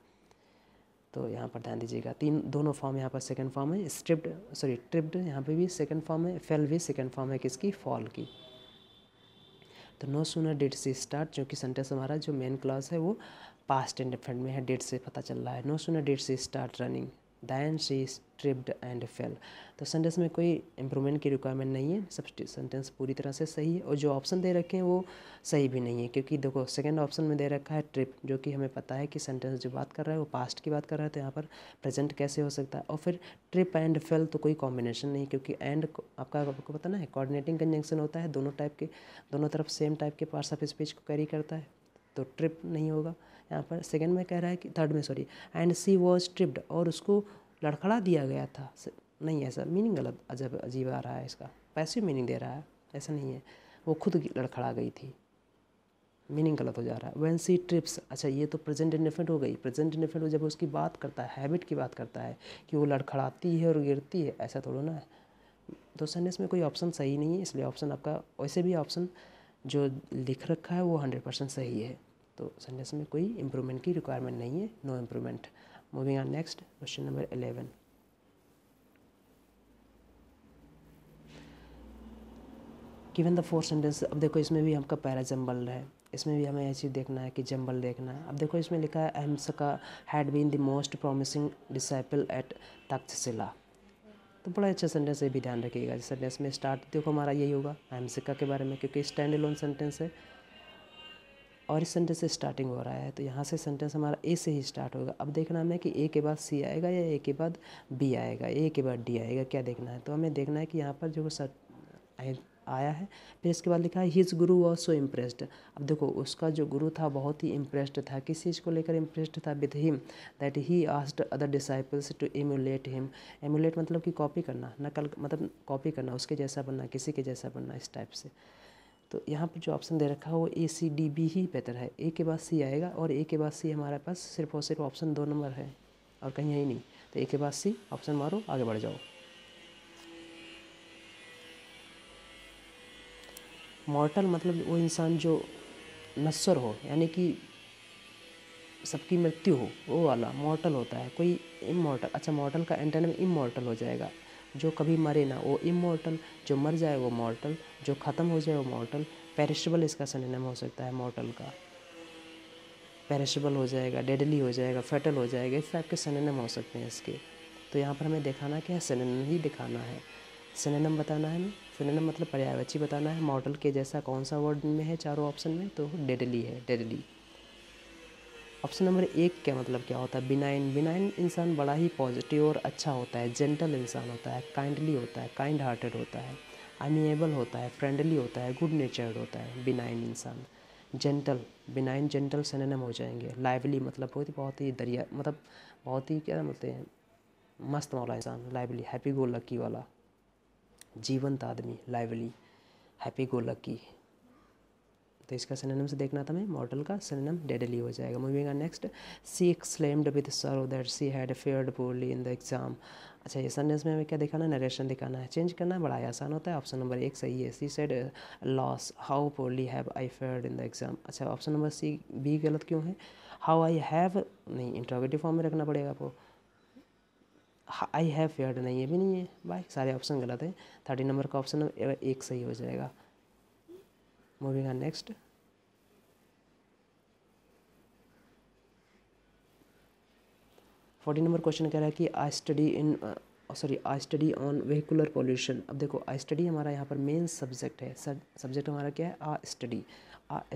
तो यहाँ पर ध्यान दीजिएगा तीन दोनों फॉर्म यहाँ पर सेकंड फॉर्म है स्ट्रिप्ड सॉरी ट्रिप्ड यहाँ पे भी सेकंड फॉर्म है फेल भी सेकंड फॉर्म है किसकी फॉल की तो no sooner did she start जो कि सेंटेंस हमारा जो मेन क्लास है वो पास्ट एंड डिफेंड में है डेट से पता चल रहा है no sooner did she start running than she stripped and fell तो सेंटेंस में कोई इंप्रूवमेंट की रिक्वायरमेंट नहीं है सब सेंटेंस पूरी तरह से सही है और जो ऑप्शन दे रखे हैं वो सही भी नहीं है क्योंकि देखो सेकंड ऑप्शन में दे रखा है ट्रिप जो कि हमें पता है कि सेंटेंस जो बात कर रहा है वो पास्ट की बात कर रहा है तो यहाँ पर प्रेजेंट कैसे हो सकता है और फिर ट्रिप एंड फेल तो कोई कॉम्बिनेशन नहीं क्योंकि एंड आपका आपको पता ना है कॉर्डिनेटिंग कंजंक्शन होता है दोनों टाइप के दोनों तरफ सेम टाइप के पार्ट्स ऑफ स्पीच को कैरी करता है तो ट्रिप नहीं होगा यहाँ पर सेकेंड में कह रहा है कि थर्ड में sorry and she was tripped और उसको लड़खड़ा दिया गया था नहीं ऐसा मीनिंग गलत अजब अजीब आ रहा है इसका पैसिव मीनिंग दे रहा है ऐसा नहीं है वो खुद लड़खड़ा गई थी मीनिंग गलत हो जा रहा है वैन सी ट्रिप्स अच्छा ये तो प्रेजेंट इंडिफेंट हो गई प्रेजेंट इंडिफेंट जब उसकी बात करता है हैबिट की बात करता है कि वो लड़खड़ाती है और गिरती है ऐसा थोड़ा ना है तो सेंटेंस में कोई ऑप्शन सही नहीं है इसलिए ऑप्शन आपका वैसे भी ऑप्शन जो लिख रखा है वो हंड्रेड परसेंट सही है तो सेंटेंस में कोई इंप्रूवमेंट की रिक्वायरमेंट नहीं है no improvement moving on next question number eleven given the four sentence अब देखो इसमें भी हमका पैरा जम्बल है इसमें भी हमें यह चीज़ देखना है कि जम्बल देखना है अब देखो इसमें लिखा है अहमस का had been the most promising disciple at Takshashila तो बड़ा अच्छा सेंटेंस ये भी ध्यान रखिएगा सेंटेंस में स्टार्ट देखो हमारा यही होगा अहमसिका के बारे में क्योंकि स्टैंड लोन सेंटेंस है और इस सेंटेंस से स्टार्टिंग हो रहा है तो यहाँ से सेंटेंस हमारा ए से ही स्टार्ट होगा अब देखना हमें कि ए के बाद सी आएगा या ए के बाद बी आएगा ए के बाद डी आएगा क्या देखना है तो हमें देखना है कि यहाँ पर जो आया है फिर इसके बाद लिखा है हिज गुरु वॉज सो इम्प्रेस्ड अब देखो उसका जो गुरु था बहुत ही इम्प्रेस्ड था किस चीज़ को लेकर इम्प्रेस्ड था with him that he asked other disciples to emulate him emulate मतलब कि कॉपी करना नकल मतलब कॉपी करना उसके जैसा बनना किसी के जैसा बनना इस टाइप से तो यहाँ पर जो ऑप्शन दे रखा है वो ए सी डी बी ही बेहतर है ए के बाद सी आएगा और ए के बाद सी हमारे पास सिर्फ और सिर्फ ऑप्शन दो नंबर है और कहीं है नहीं तो ए के बाद सी ऑप्शन मारो आगे बढ़ जाओ मॉर्टल मतलब वो इंसान जो नस्वर हो यानी कि सबकी मृत्यु हो वो वाला मॉर्टल होता है कोई इमोर्टल अच्छा मॉर्टल का एंटेनम इमोर्टल हो जाएगा जो कभी मरे ना वो इमोर्टल जो मर जाए वो मॉर्टल जो ख़त्म हो जाए वो मॉर्टल पेरिशबल इसका सनिनम हो सकता है मॉर्टल का पेरिशबल हो जाएगा डेडली हो जाएगा फेटल हो जाएगा इस टाइप के सनिनम हो सकते हैं इसके तो यहाँ पर हमें दिखाना क्या है सनिनम ही दिखाना है सिनेनम बताना है हमें मतलब पर्यायवाची बताना है मॉडल के जैसा कौन सा वर्ड में है चारों ऑप्शन में तो डेडली है डेडली ऑप्शन नंबर एक क्या मतलब क्या होता है बिनाइन बिनाइन इंसान बड़ा ही पॉजिटिव और अच्छा होता है जेंटल इंसान होता है काइंडली होता है काइंड हार्टेड होता है अमीएबल होता है फ्रेंडली होता है गुड नेचर्ड होता है बिनाइन इंसान जेंटल बिनाइन जेंटल सेनेम हो जाएंगे लाइवली मतलब बहुत ही बहुत ही दरिया मतलब बहुत ही क्या बोलते हैं मस्त वाला इंसान लाइवली हैप्पी गो लक्की वाला जीवंत आदमी लाइवली हैप्पी गो लक्की तो इसका सिनेम से देखना था मैं मॉडल का सिनेम डेडली हो जाएगा moving on next she exclaimed with sorrow that she had fared poorly in the exam अच्छा ये सेंटेंस में हमें क्या दिखाना है नरेशन दिखाना है चेंज करना है बड़ा आसान होता है ऑप्शन नंबर एक सही है she said alas how poorly have I fared in the exam अच्छा ऑप्शन नंबर सी बी गलत क्यों है हाउ आई हैव नहीं इंटरोगेटिव फॉर्म में रखना पड़ेगा आपको आई हैव फेयर्ड नहीं ये भी नहीं है भाई सारे ऑप्शन गलत है थर्टी नंबर का ऑप्शन एक सही हो जाएगा moving on next forty number question कह रहा है कि I study in sorry I study on vehicular pollution अब देखो आई स्टडी हमारा यहाँ पर मेन सब्जेक्ट है सब्जेक्ट हमारा क्या है आ स्टडी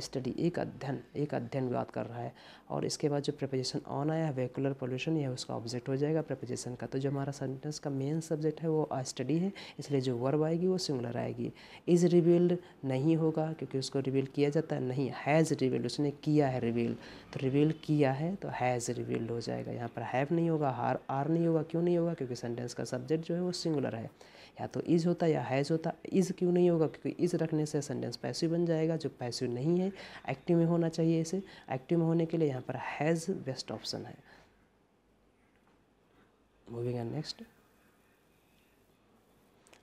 स्टडी एक अध्ययन एक अध्ययन बात कर रहा है और इसके बाद जो प्रपोजिशन ऑन आया है वेकुलर पोल्यूशन यह उसका ऑब्जेक्ट हो जाएगा प्रपोजिशन का तो जो हमारा सेंटेंस का मेन सब्जेक्ट है वो स्टडी है इसलिए जो वर्ब आएगी वो सिंगुलर आएगी इज़ रिवील्ड नहीं होगा क्योंकि उसको रिवील किया जाता है नहीं हैज़ रिवील्ड उसने किया है रिवील तो रिवील किया है तो हैज़ रिवील्ड हो जाएगा यहाँ पर हैव नहीं होगा हार आर नहीं होगा क्यों नहीं होगा क्योंकि सेंटेंस का सब्जेक्ट जो है वो सिंगुलर है या तो इज़ होता या हैज़ होता इज़ क्यों नहीं होगा क्योंकि इज़ रखने से सेंटेंस पैसिव बन जाएगा जो पैसिव नहीं है एक्टिव में होना चाहिए इसे एक्टिव में होने के लिए यहाँ पर हैज़ बेस्ट ऑप्शन है moving and next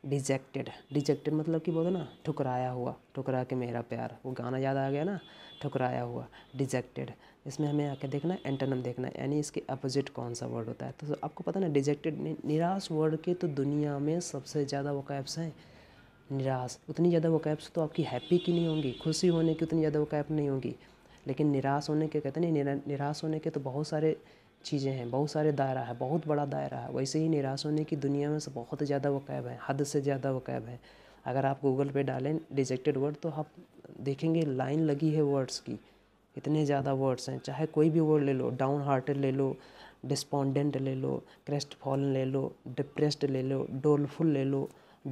dejected dejected मतलब कि बोलो ना ठुकराया हुआ ठुकरा के मेरा प्यार वो गाना याद आ गया ना ठुकराया हुआ डिजेक्टेड इसमें हमें आके देखना है एंटनम देखना है यानी इसके अपोजिट कौन सा वर्ड होता है तो आपको पता ना डिजेक्टेड निराश वर्ड के तो दुनिया में सबसे ज़्यादा वकैप्स हैं निराश उतनी ज़्यादा वकैप्स तो आपकी हैप्पी की नहीं होंगी खुशी होने की उतनी ज़्यादा वक़ैब नहीं होंगी लेकिन निराश होने के कहते नहीं निराश होने के तो बहुत सारे चीज़ें हैं बहुत सारे दायरा है बहुत बड़ा दायरा है वैसे ही निराश होने की दुनिया में से बहुत ज़्यादा वकैब है हद से ज़्यादा वकैब है अगर आप गूगल पे डालें डिजेक्टेड वर्ड तो आप देखेंगे लाइन लगी है वर्ड्स की इतने ज़्यादा वर्ड्स हैं चाहे कोई भी वर्ड ले लो डाउन हार्टेड ले लो डिस्पॉन्डेंट ले लो क्रेस्ट फॉलन ले लो डिप्रेस्ड ले लो डोलफुल ले लो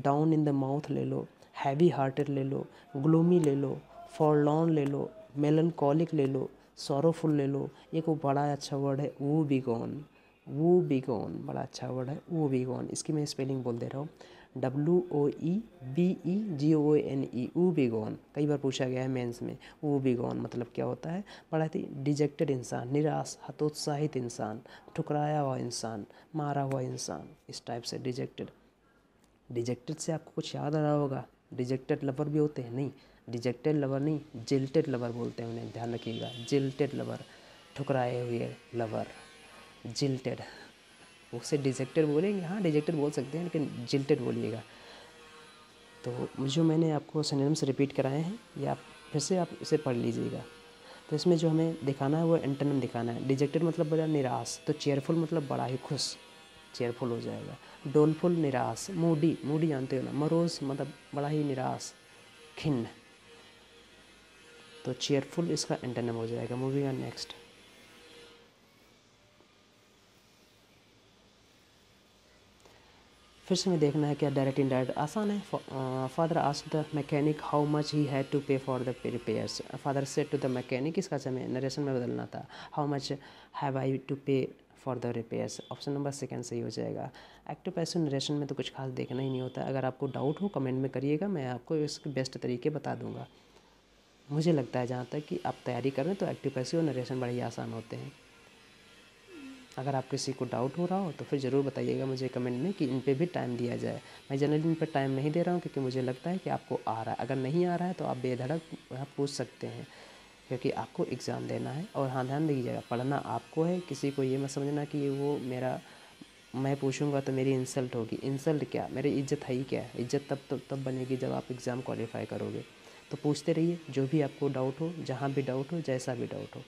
डाउन इन द माउथ ले लो हैवी हार्टेड ले लो ग्लूमी ले लो फॉरलॉन ले लो मेलनकॉलिक ले लो सॉरोफुल ले लो एक वो बड़ा अच्छा वर्ड है वो woebegone woebegone अच्छा वर्ड है वो बी गॉन इसकी मैं स्पेलिंग बोल दे रहा हूँ W O E B E G O N E be gone कई बार पूछा गया है मेंस में वो बी गॉन मतलब क्या होता है बड़ा ही डिजेक्टेड इंसान निराश हतोत्साहित इंसान ठुकराया हुआ इंसान मारा हुआ इंसान इस टाइप से डिजेक्टेड डिजेक्टेड से आपको कुछ याद आ रहा होगा डिजेक्टेड लवर भी होते हैं नहीं डिजेक्टेड लवर नहीं जिल्टेड लवर बोलते हैं उन्हें ध्यान रखिएगा जिल्टेड लवर ठुकराए हुए लवर जिल्टेड उसे डिजेक्टेड बोलेंगे हाँ डिजेक्टेड बोल सकते हैं लेकिन जिल्टेड बोलिएगा तो जो मैंने आपको सिनेम्स रिपीट कराए हैं ये आप फिर से आप इसे पढ़ लीजिएगा तो इसमें जो हमें दिखाना है वो एंटनम दिखाना है डिजेक्टेड मतलब बड़ा निराश तो चेयरफुल मतलब बड़ा ही खुश चेयरफुल हो जाएगा डोलफुल निराश मूडी मूडी जानते हो ना मरोज मतलब बड़ा ही निराश खिन्न तो चेयरफुल इसका एंटेनम हो जाएगा मूवी का नेक्स्ट फिर से हमें देखना है क्या डायरेक्ट इन डायरेक्ट आसान है father asked the mechanic how much he had to pay for the repairs father said to the mechanic इसका हमें नरेशन में बदलना था how much have I to pay for the repairs option number second सही हो जाएगा active passive narration में तो कुछ खास देखना ही नहीं होता अगर आपको डाउट हो कमेंट में करिएगा मैं आपको इसके बेस्ट तरीके बता दूंगा मुझे लगता है जहाँ तक कि आप तैयारी करें तो एक्टिव पैसे और नरेशन बड़े ही आसान होते हैं अगर आप किसी को डाउट हो रहा हो तो फिर ज़रूर बताइएगा मुझे कमेंट में कि इन पर भी टाइम दिया जाए मैं जनरली इन पर टाइम नहीं दे रहा हूँ क्योंकि मुझे लगता है कि आपको आ रहा है अगर नहीं आ रहा है तो आप बेधड़क पूछ सकते हैं क्योंकि आपको एग्ज़ाम देना है और हाँ ध्यान दीजिएगा पढ़ना आपको है किसी को ये मत समझना कि वो मेरा मैं पूछूंगा तो मेरी इंसल्ट होगी इंसल्ट क्या मेरी इज्जत है ही क्या है इज्जत तब तब तो, तब बनेगी जब आप एग्ज़ाम क्वालिफाई करोगे तो पूछते रहिए जो भी आपको डाउट हो जहाँ भी डाउट हो जैसा भी डाउट हो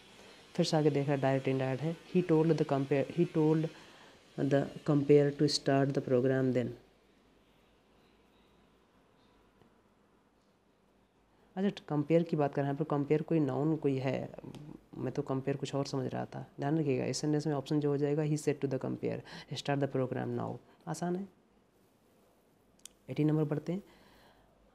फिर से आगे देखा डायरेक्ट डायरेक्ट है he told the compere he told the compere to start the programme then अच्छा कंपेयर की बात कर रहे हैं पर कंपेयर कोई नाउन कोई है मैं तो कंपेयर कुछ और समझ रहा था ध्यान रखिएगा इस सेंटेंस में ऑप्शन जो हो जाएगा he said to the compere start the programme now आसान है एटीन नंबर बढ़ते हैं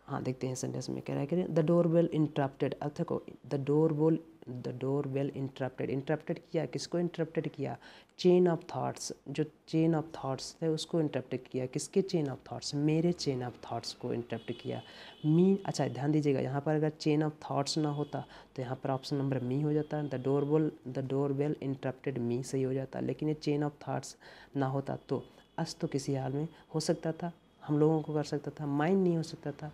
हाँ देखते हैं सेंटेंस में क्या रहा करें द डोर वेल इंटरप्टेड अर्थको the doorbell the doorbell interrupted interrupted किया किसको इंटरप्टेड किया चेन ऑफ थाट्स जो चेन ऑफ थाट्स थे उसको इंटरप्टेड किया किसके चेन ऑफ थाट्स मेरे चेन ऑफ थाट्स को इंटरप्ट किया मी अच्छा ध्यान दीजिएगा यहाँ पर अगर चेन ऑफ थाट्स ना होता तो यहाँ पर ऑप्शन नंबर मी हो जाता the doorbell the doorbell interrupted me सही हो जाता लेकिन ये चेन ऑफ थाट्स ना होता तो अस तो किसी हाल में हो सकता था हम लोगों को कर सकता था माइंड नहीं हो सकता था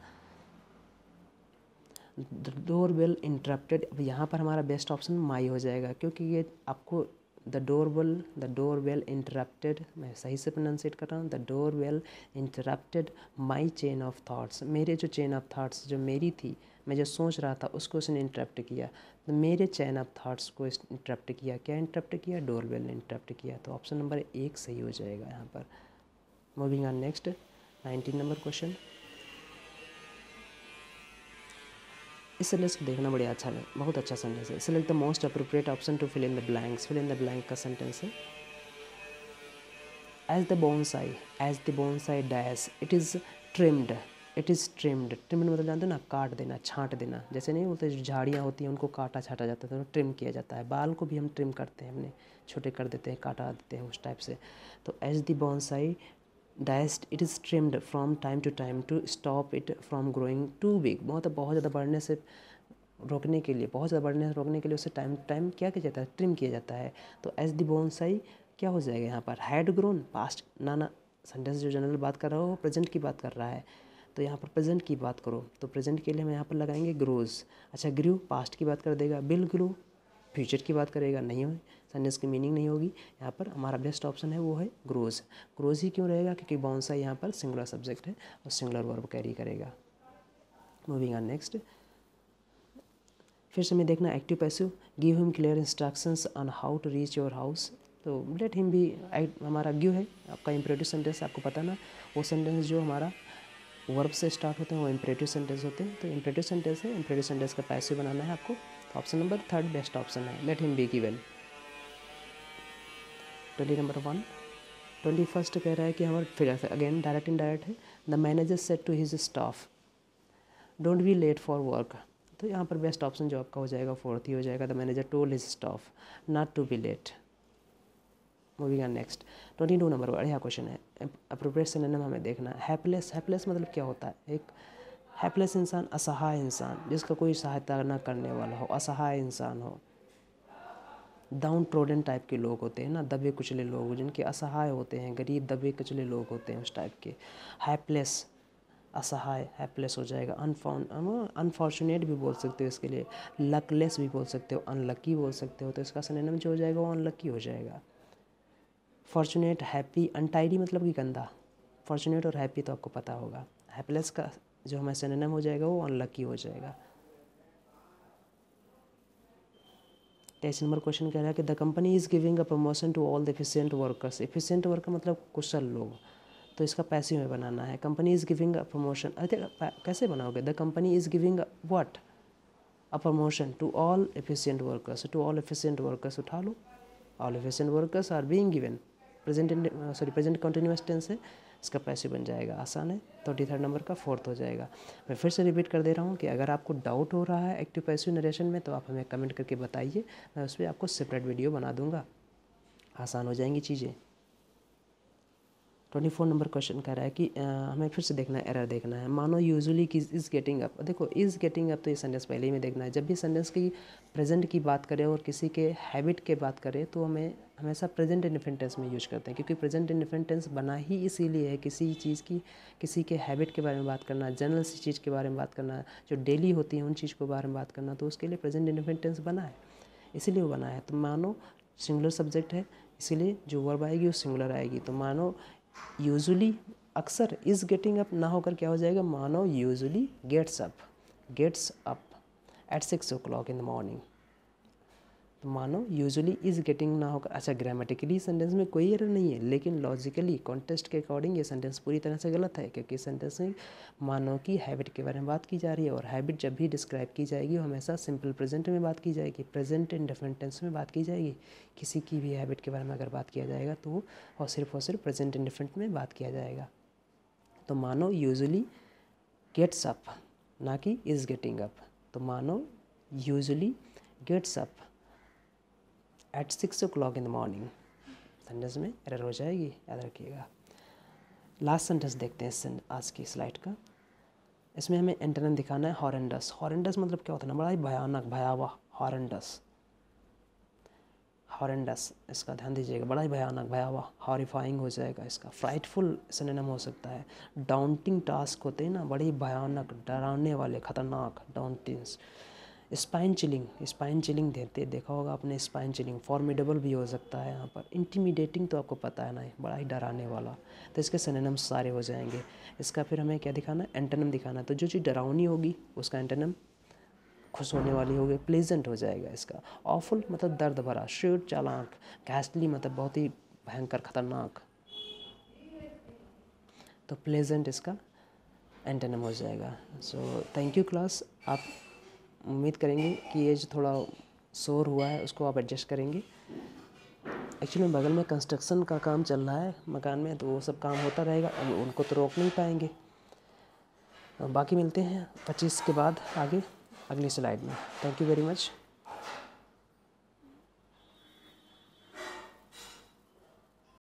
द डोर वेल इंटरप्टेड अब यहाँ पर हमारा बेस्ट ऑप्शन माई हो जाएगा क्योंकि ये आपको the doorbell the doorbell interrupted मैं सही से प्रोनाउंसिएट कर रहा हूँ the doorbell interrupted my chain of thoughts मेरे जो चेन ऑफ थाट्स जो मेरी थी मैं जो सोच रहा था उसको उसने इंटरप्ट किया तो मेरे चैन ऑफ थाट्स को इंटरप्ट किया क्या इंटरप्ट किया डोर वेल ने इंटरप्ट किया तो ऑप्शन नंबर एक सही हो जाएगा यहाँ पर moving on next nineteen number question इस लिस्ट को देखना बढ़िया अच्छा लगे बहुत अच्छा सेंटेंस है select the most appropriate option to fill in the blanks fill in the blank का सेंटेंस है as the bonsai as the bonsai dash it is trimmed it is trimmed trimmed मतलब जानते हो ना काट देना छांट देना जैसे नहीं बोलते जो झाड़ियाँ होती हैं उनको काटा छाटा जाता है तो ट्रिम किया जाता है बाल को भी हम ट्रिम करते हैं हमने छोटे कर देते हैं काटा देते हैं उस टाइप से तो as the bonsai dies it is trimmed from time to time to stop it from growing too big बहुत बहुत ज़्यादा बढ़ने से रोकने के लिए बहुत ज़्यादा बढ़ने से रोकने के लिए उसे टाइम टू टाइम क्या किया जाता है ट्रिम किया जाता है तो एज दी बोनसाई क्या हो जाएगा यहाँ पर हैड ग्रोन पास्ट नाना सेंटेंस जो जनरल बात कर रहा हो वो प्रेजेंट की बात कर रहा है तो यहाँ पर प्रेजेंट की बात करो तो प्रेजेंट के लिए हम यहाँ पर लगाएंगे ग्रोज अच्छा ग्रू पास्ट की बात कर देगा बिल ग्रू फ्यूचर की बात करेगा नहीं है सन्नेस की मीनिंग नहीं होगी यहाँ पर हमारा बेस्ट ऑप्शन है वो है ग्रोज ग्रोज ही क्यों रहेगा क्योंकि बाउंसा यहाँ पर सिंगुलर सब्जेक्ट है और सिंगुलर वर्ब कैरी करेगा मूविंग ऑन नेक्स्ट फिर से हमें देखना active passive give him clear instructions on how to reach your house तो लेट हिम भी हमारा ग्यू है आपका इम्परेटिव सेंटेंस आपको पता ना वो सेंटेंस जो हमारा वर्ब से स्टार्ट होते हैं वो इम्परेटिव सेंटेंस होते हैं तो इम्परेटिव सेंटेंस है इम्परेटिव सेंटेंस का पैसिव बनाना है आपको option number third best option है let him be given twenty number one twenty first कह रहा है कि हमारा फिर अगेन डायरेक्ट इन डायरेक्ट है the manager said to his staff don't be late for work तो यहाँ पर बेस्ट ऑप्शन जो आपका हो जाएगा फोर्थ ही हो जाएगा the manager told his staff not to be late moving on next twenty two number बढ़िया क्वेश्चन है अप्रोप्रिएट सिनेम हमें देखना है हैप्पलेस मतलब क्या होता है एक हैपलेस इंसान असहाय इंसान जिसका कोई सहायता ना करने वाला हो असहाय इंसान हो डाउन ट्रोडन टाइप के लोग होते हैं ना दबे कुचले लोग जिनके असहाय होते हैं गरीब दबे कुचले लोग होते हैं उस टाइप के हैपलेस असहाय हैपलेस हो जाएगा अनफॉर्चुनेट भी बोल सकते हो इसके लिए लकलेस भी बोल सकते हो अनलकी बोल सकते हो तो इसका सिनेम जो हो जाएगा वो अनलकी हो जाएगा फॉर्चुनेट हैप्पी अनटाइडी मतलब कि गंदा फॉर्चुनेट और हैप्पी तो आपको पता होगा हैप्पीनेस का जो हमारा सेनेम हो जाएगा वो अनलक्की हो जाएगा तेईस नंबर क्वेश्चन कह रहा है कि the company is giving a promotion to all the efficient workers efficient worker मतलब कुशल लोग तो इसका पैसे में बनाना है company is giving a promotion अरे कैसे बनाओगे the company is giving what a promotion to all efficient workers to all efficient workers उठा लो all efficient workers are being given present sorry present continuous tense है इसका passive बन जाएगा आसान है थर्टी थर्ड नंबर का फोर्थ हो जाएगा मैं फिर से रिपीट कर दे रहा हूँ कि अगर आपको डाउट हो रहा है एक्टिव पैसिव नरेशन में तो आप हमें कमेंट करके बताइए मैं उस पर आपको सेपरेट वीडियो बना दूँगा आसान हो जाएंगी चीज़ें ट्वेंटी फोर नंबर क्वेश्चन कह रहा है कि आ, हमें फिर से देखना है एरर देखना है मानो यूजुअली कि इज़ गेटिंग अप देखो इज़ गेटिंग अप तो ये सेंटेंस पहले ही में देखना है जब भी सेंटेंस की प्रेजेंट की बात करें और किसी के हैबिट के बात करें तो हमें हमेशा प्रेजेंट इंडिफेंट टेंस में यूज करते हैं क्योंकि प्रेजेंट इंडिफेंट टेंस बना ही इसीलिए है किसी चीज़ की किसी के हैबिट के बारे में बात करना जनरल सी चीज़ के बारे में बात करना जो डेली होती है उन चीज़ के बारे में बात करना तो उसके लिए प्रेजेंट इंडिफेंट टेंस बना है इसीलिए वो बना है तो मानो सिंगुलर सब्जेक्ट है इसीलिए जो वर्ब आएगी वो सिंगुलर आएगी तो मानो यूजुअली अक्सर इज़ गेटिंग अप ना होकर क्या हो जाएगा Manu usually gets up gets up at six o'clock in the morning तो मानो यूजुअली इज़ गेटिंग ना होगा अच्छा ग्रामेटिकली सेंटेंस में कोई एरर नहीं है लेकिन लॉजिकली कॉन्टेस्ट के अकॉर्डिंग ये सेंटेंस पूरी तरह से गलत है क्योंकि सेंटेंस में मानो की हैबिट के बारे में बात की जा रही है और हैबिट जब भी डिस्क्राइब की जाएगी हमेशा सिंपल प्रेजेंट में बात की जाएगी प्रेजेंट इन डिफरेंट टेंस में बात की जाएगी किसी की भी हैबिट के बारे में अगर बात किया जाएगा तो और सिर्फ और सिर्फ प्रेजेंट इन डिफरेंट में बात किया जाएगा तो मानो यूजली गेट्स अप ना कि इज़ गेटिंग अप तो Manu usually gets up at six o'clock in the morning sentence में एरर हो जाएगी याद रखिएगा लास्ट सेंटेंस देखते हैं आज की स्लाइड का इसमें हमें एंटरन दिखाना है हॉरेंडस हॉरेंडस मतलब क्या होता है ना बड़ा ही भयानक भयावह हॉरेंडस हॉरेंडस इसका ध्यान दीजिएगा बड़ा ही भयानक भयावह हॉरीफाइंग हो जाएगा इसका फ्राइटफुल सिनेम हो सकता है डाउंटिंग टास्क होते हैं ना बड़े भयानक डराने वाले खतरनाक daunting spine chilling spine chilling देते देखा होगा आपने स्पाइन चिलिंग फॉर्मिडेबल भी हो सकता है यहाँ पर इंटीमिडेटिंग तो आपको पता है ना बड़ा ही डराने वाला तो इसके सनेनम सारे हो जाएंगे इसका फिर हमें क्या दिखाना है एंटेनम दिखाना है तो जो चीज़ डरावनी होगी उसका एंटेनम खुश होने वाली होगी प्लेजेंट हो जाएगा इसका ऑफुल मतलब दर्द भरा शेर चालाक कैस्टली मतलब बहुत ही भयंकर खतरनाक तो प्लेजेंट इसका एंटेनम हो जाएगा सो थैंक यू क्लास आप उम्मीद करेंगे कि ये जो थोड़ा शोर हुआ है उसको आप एडजस्ट करेंगे एक्चुअली बगल में कंस्ट्रक्शन का काम चल रहा है मकान में तो वो सब काम होता रहेगा उनको तो रोक नहीं पाएंगे बाकी मिलते हैं पच्चीस के बाद आगे अगली स्लाइड में थैंक यू वेरी मच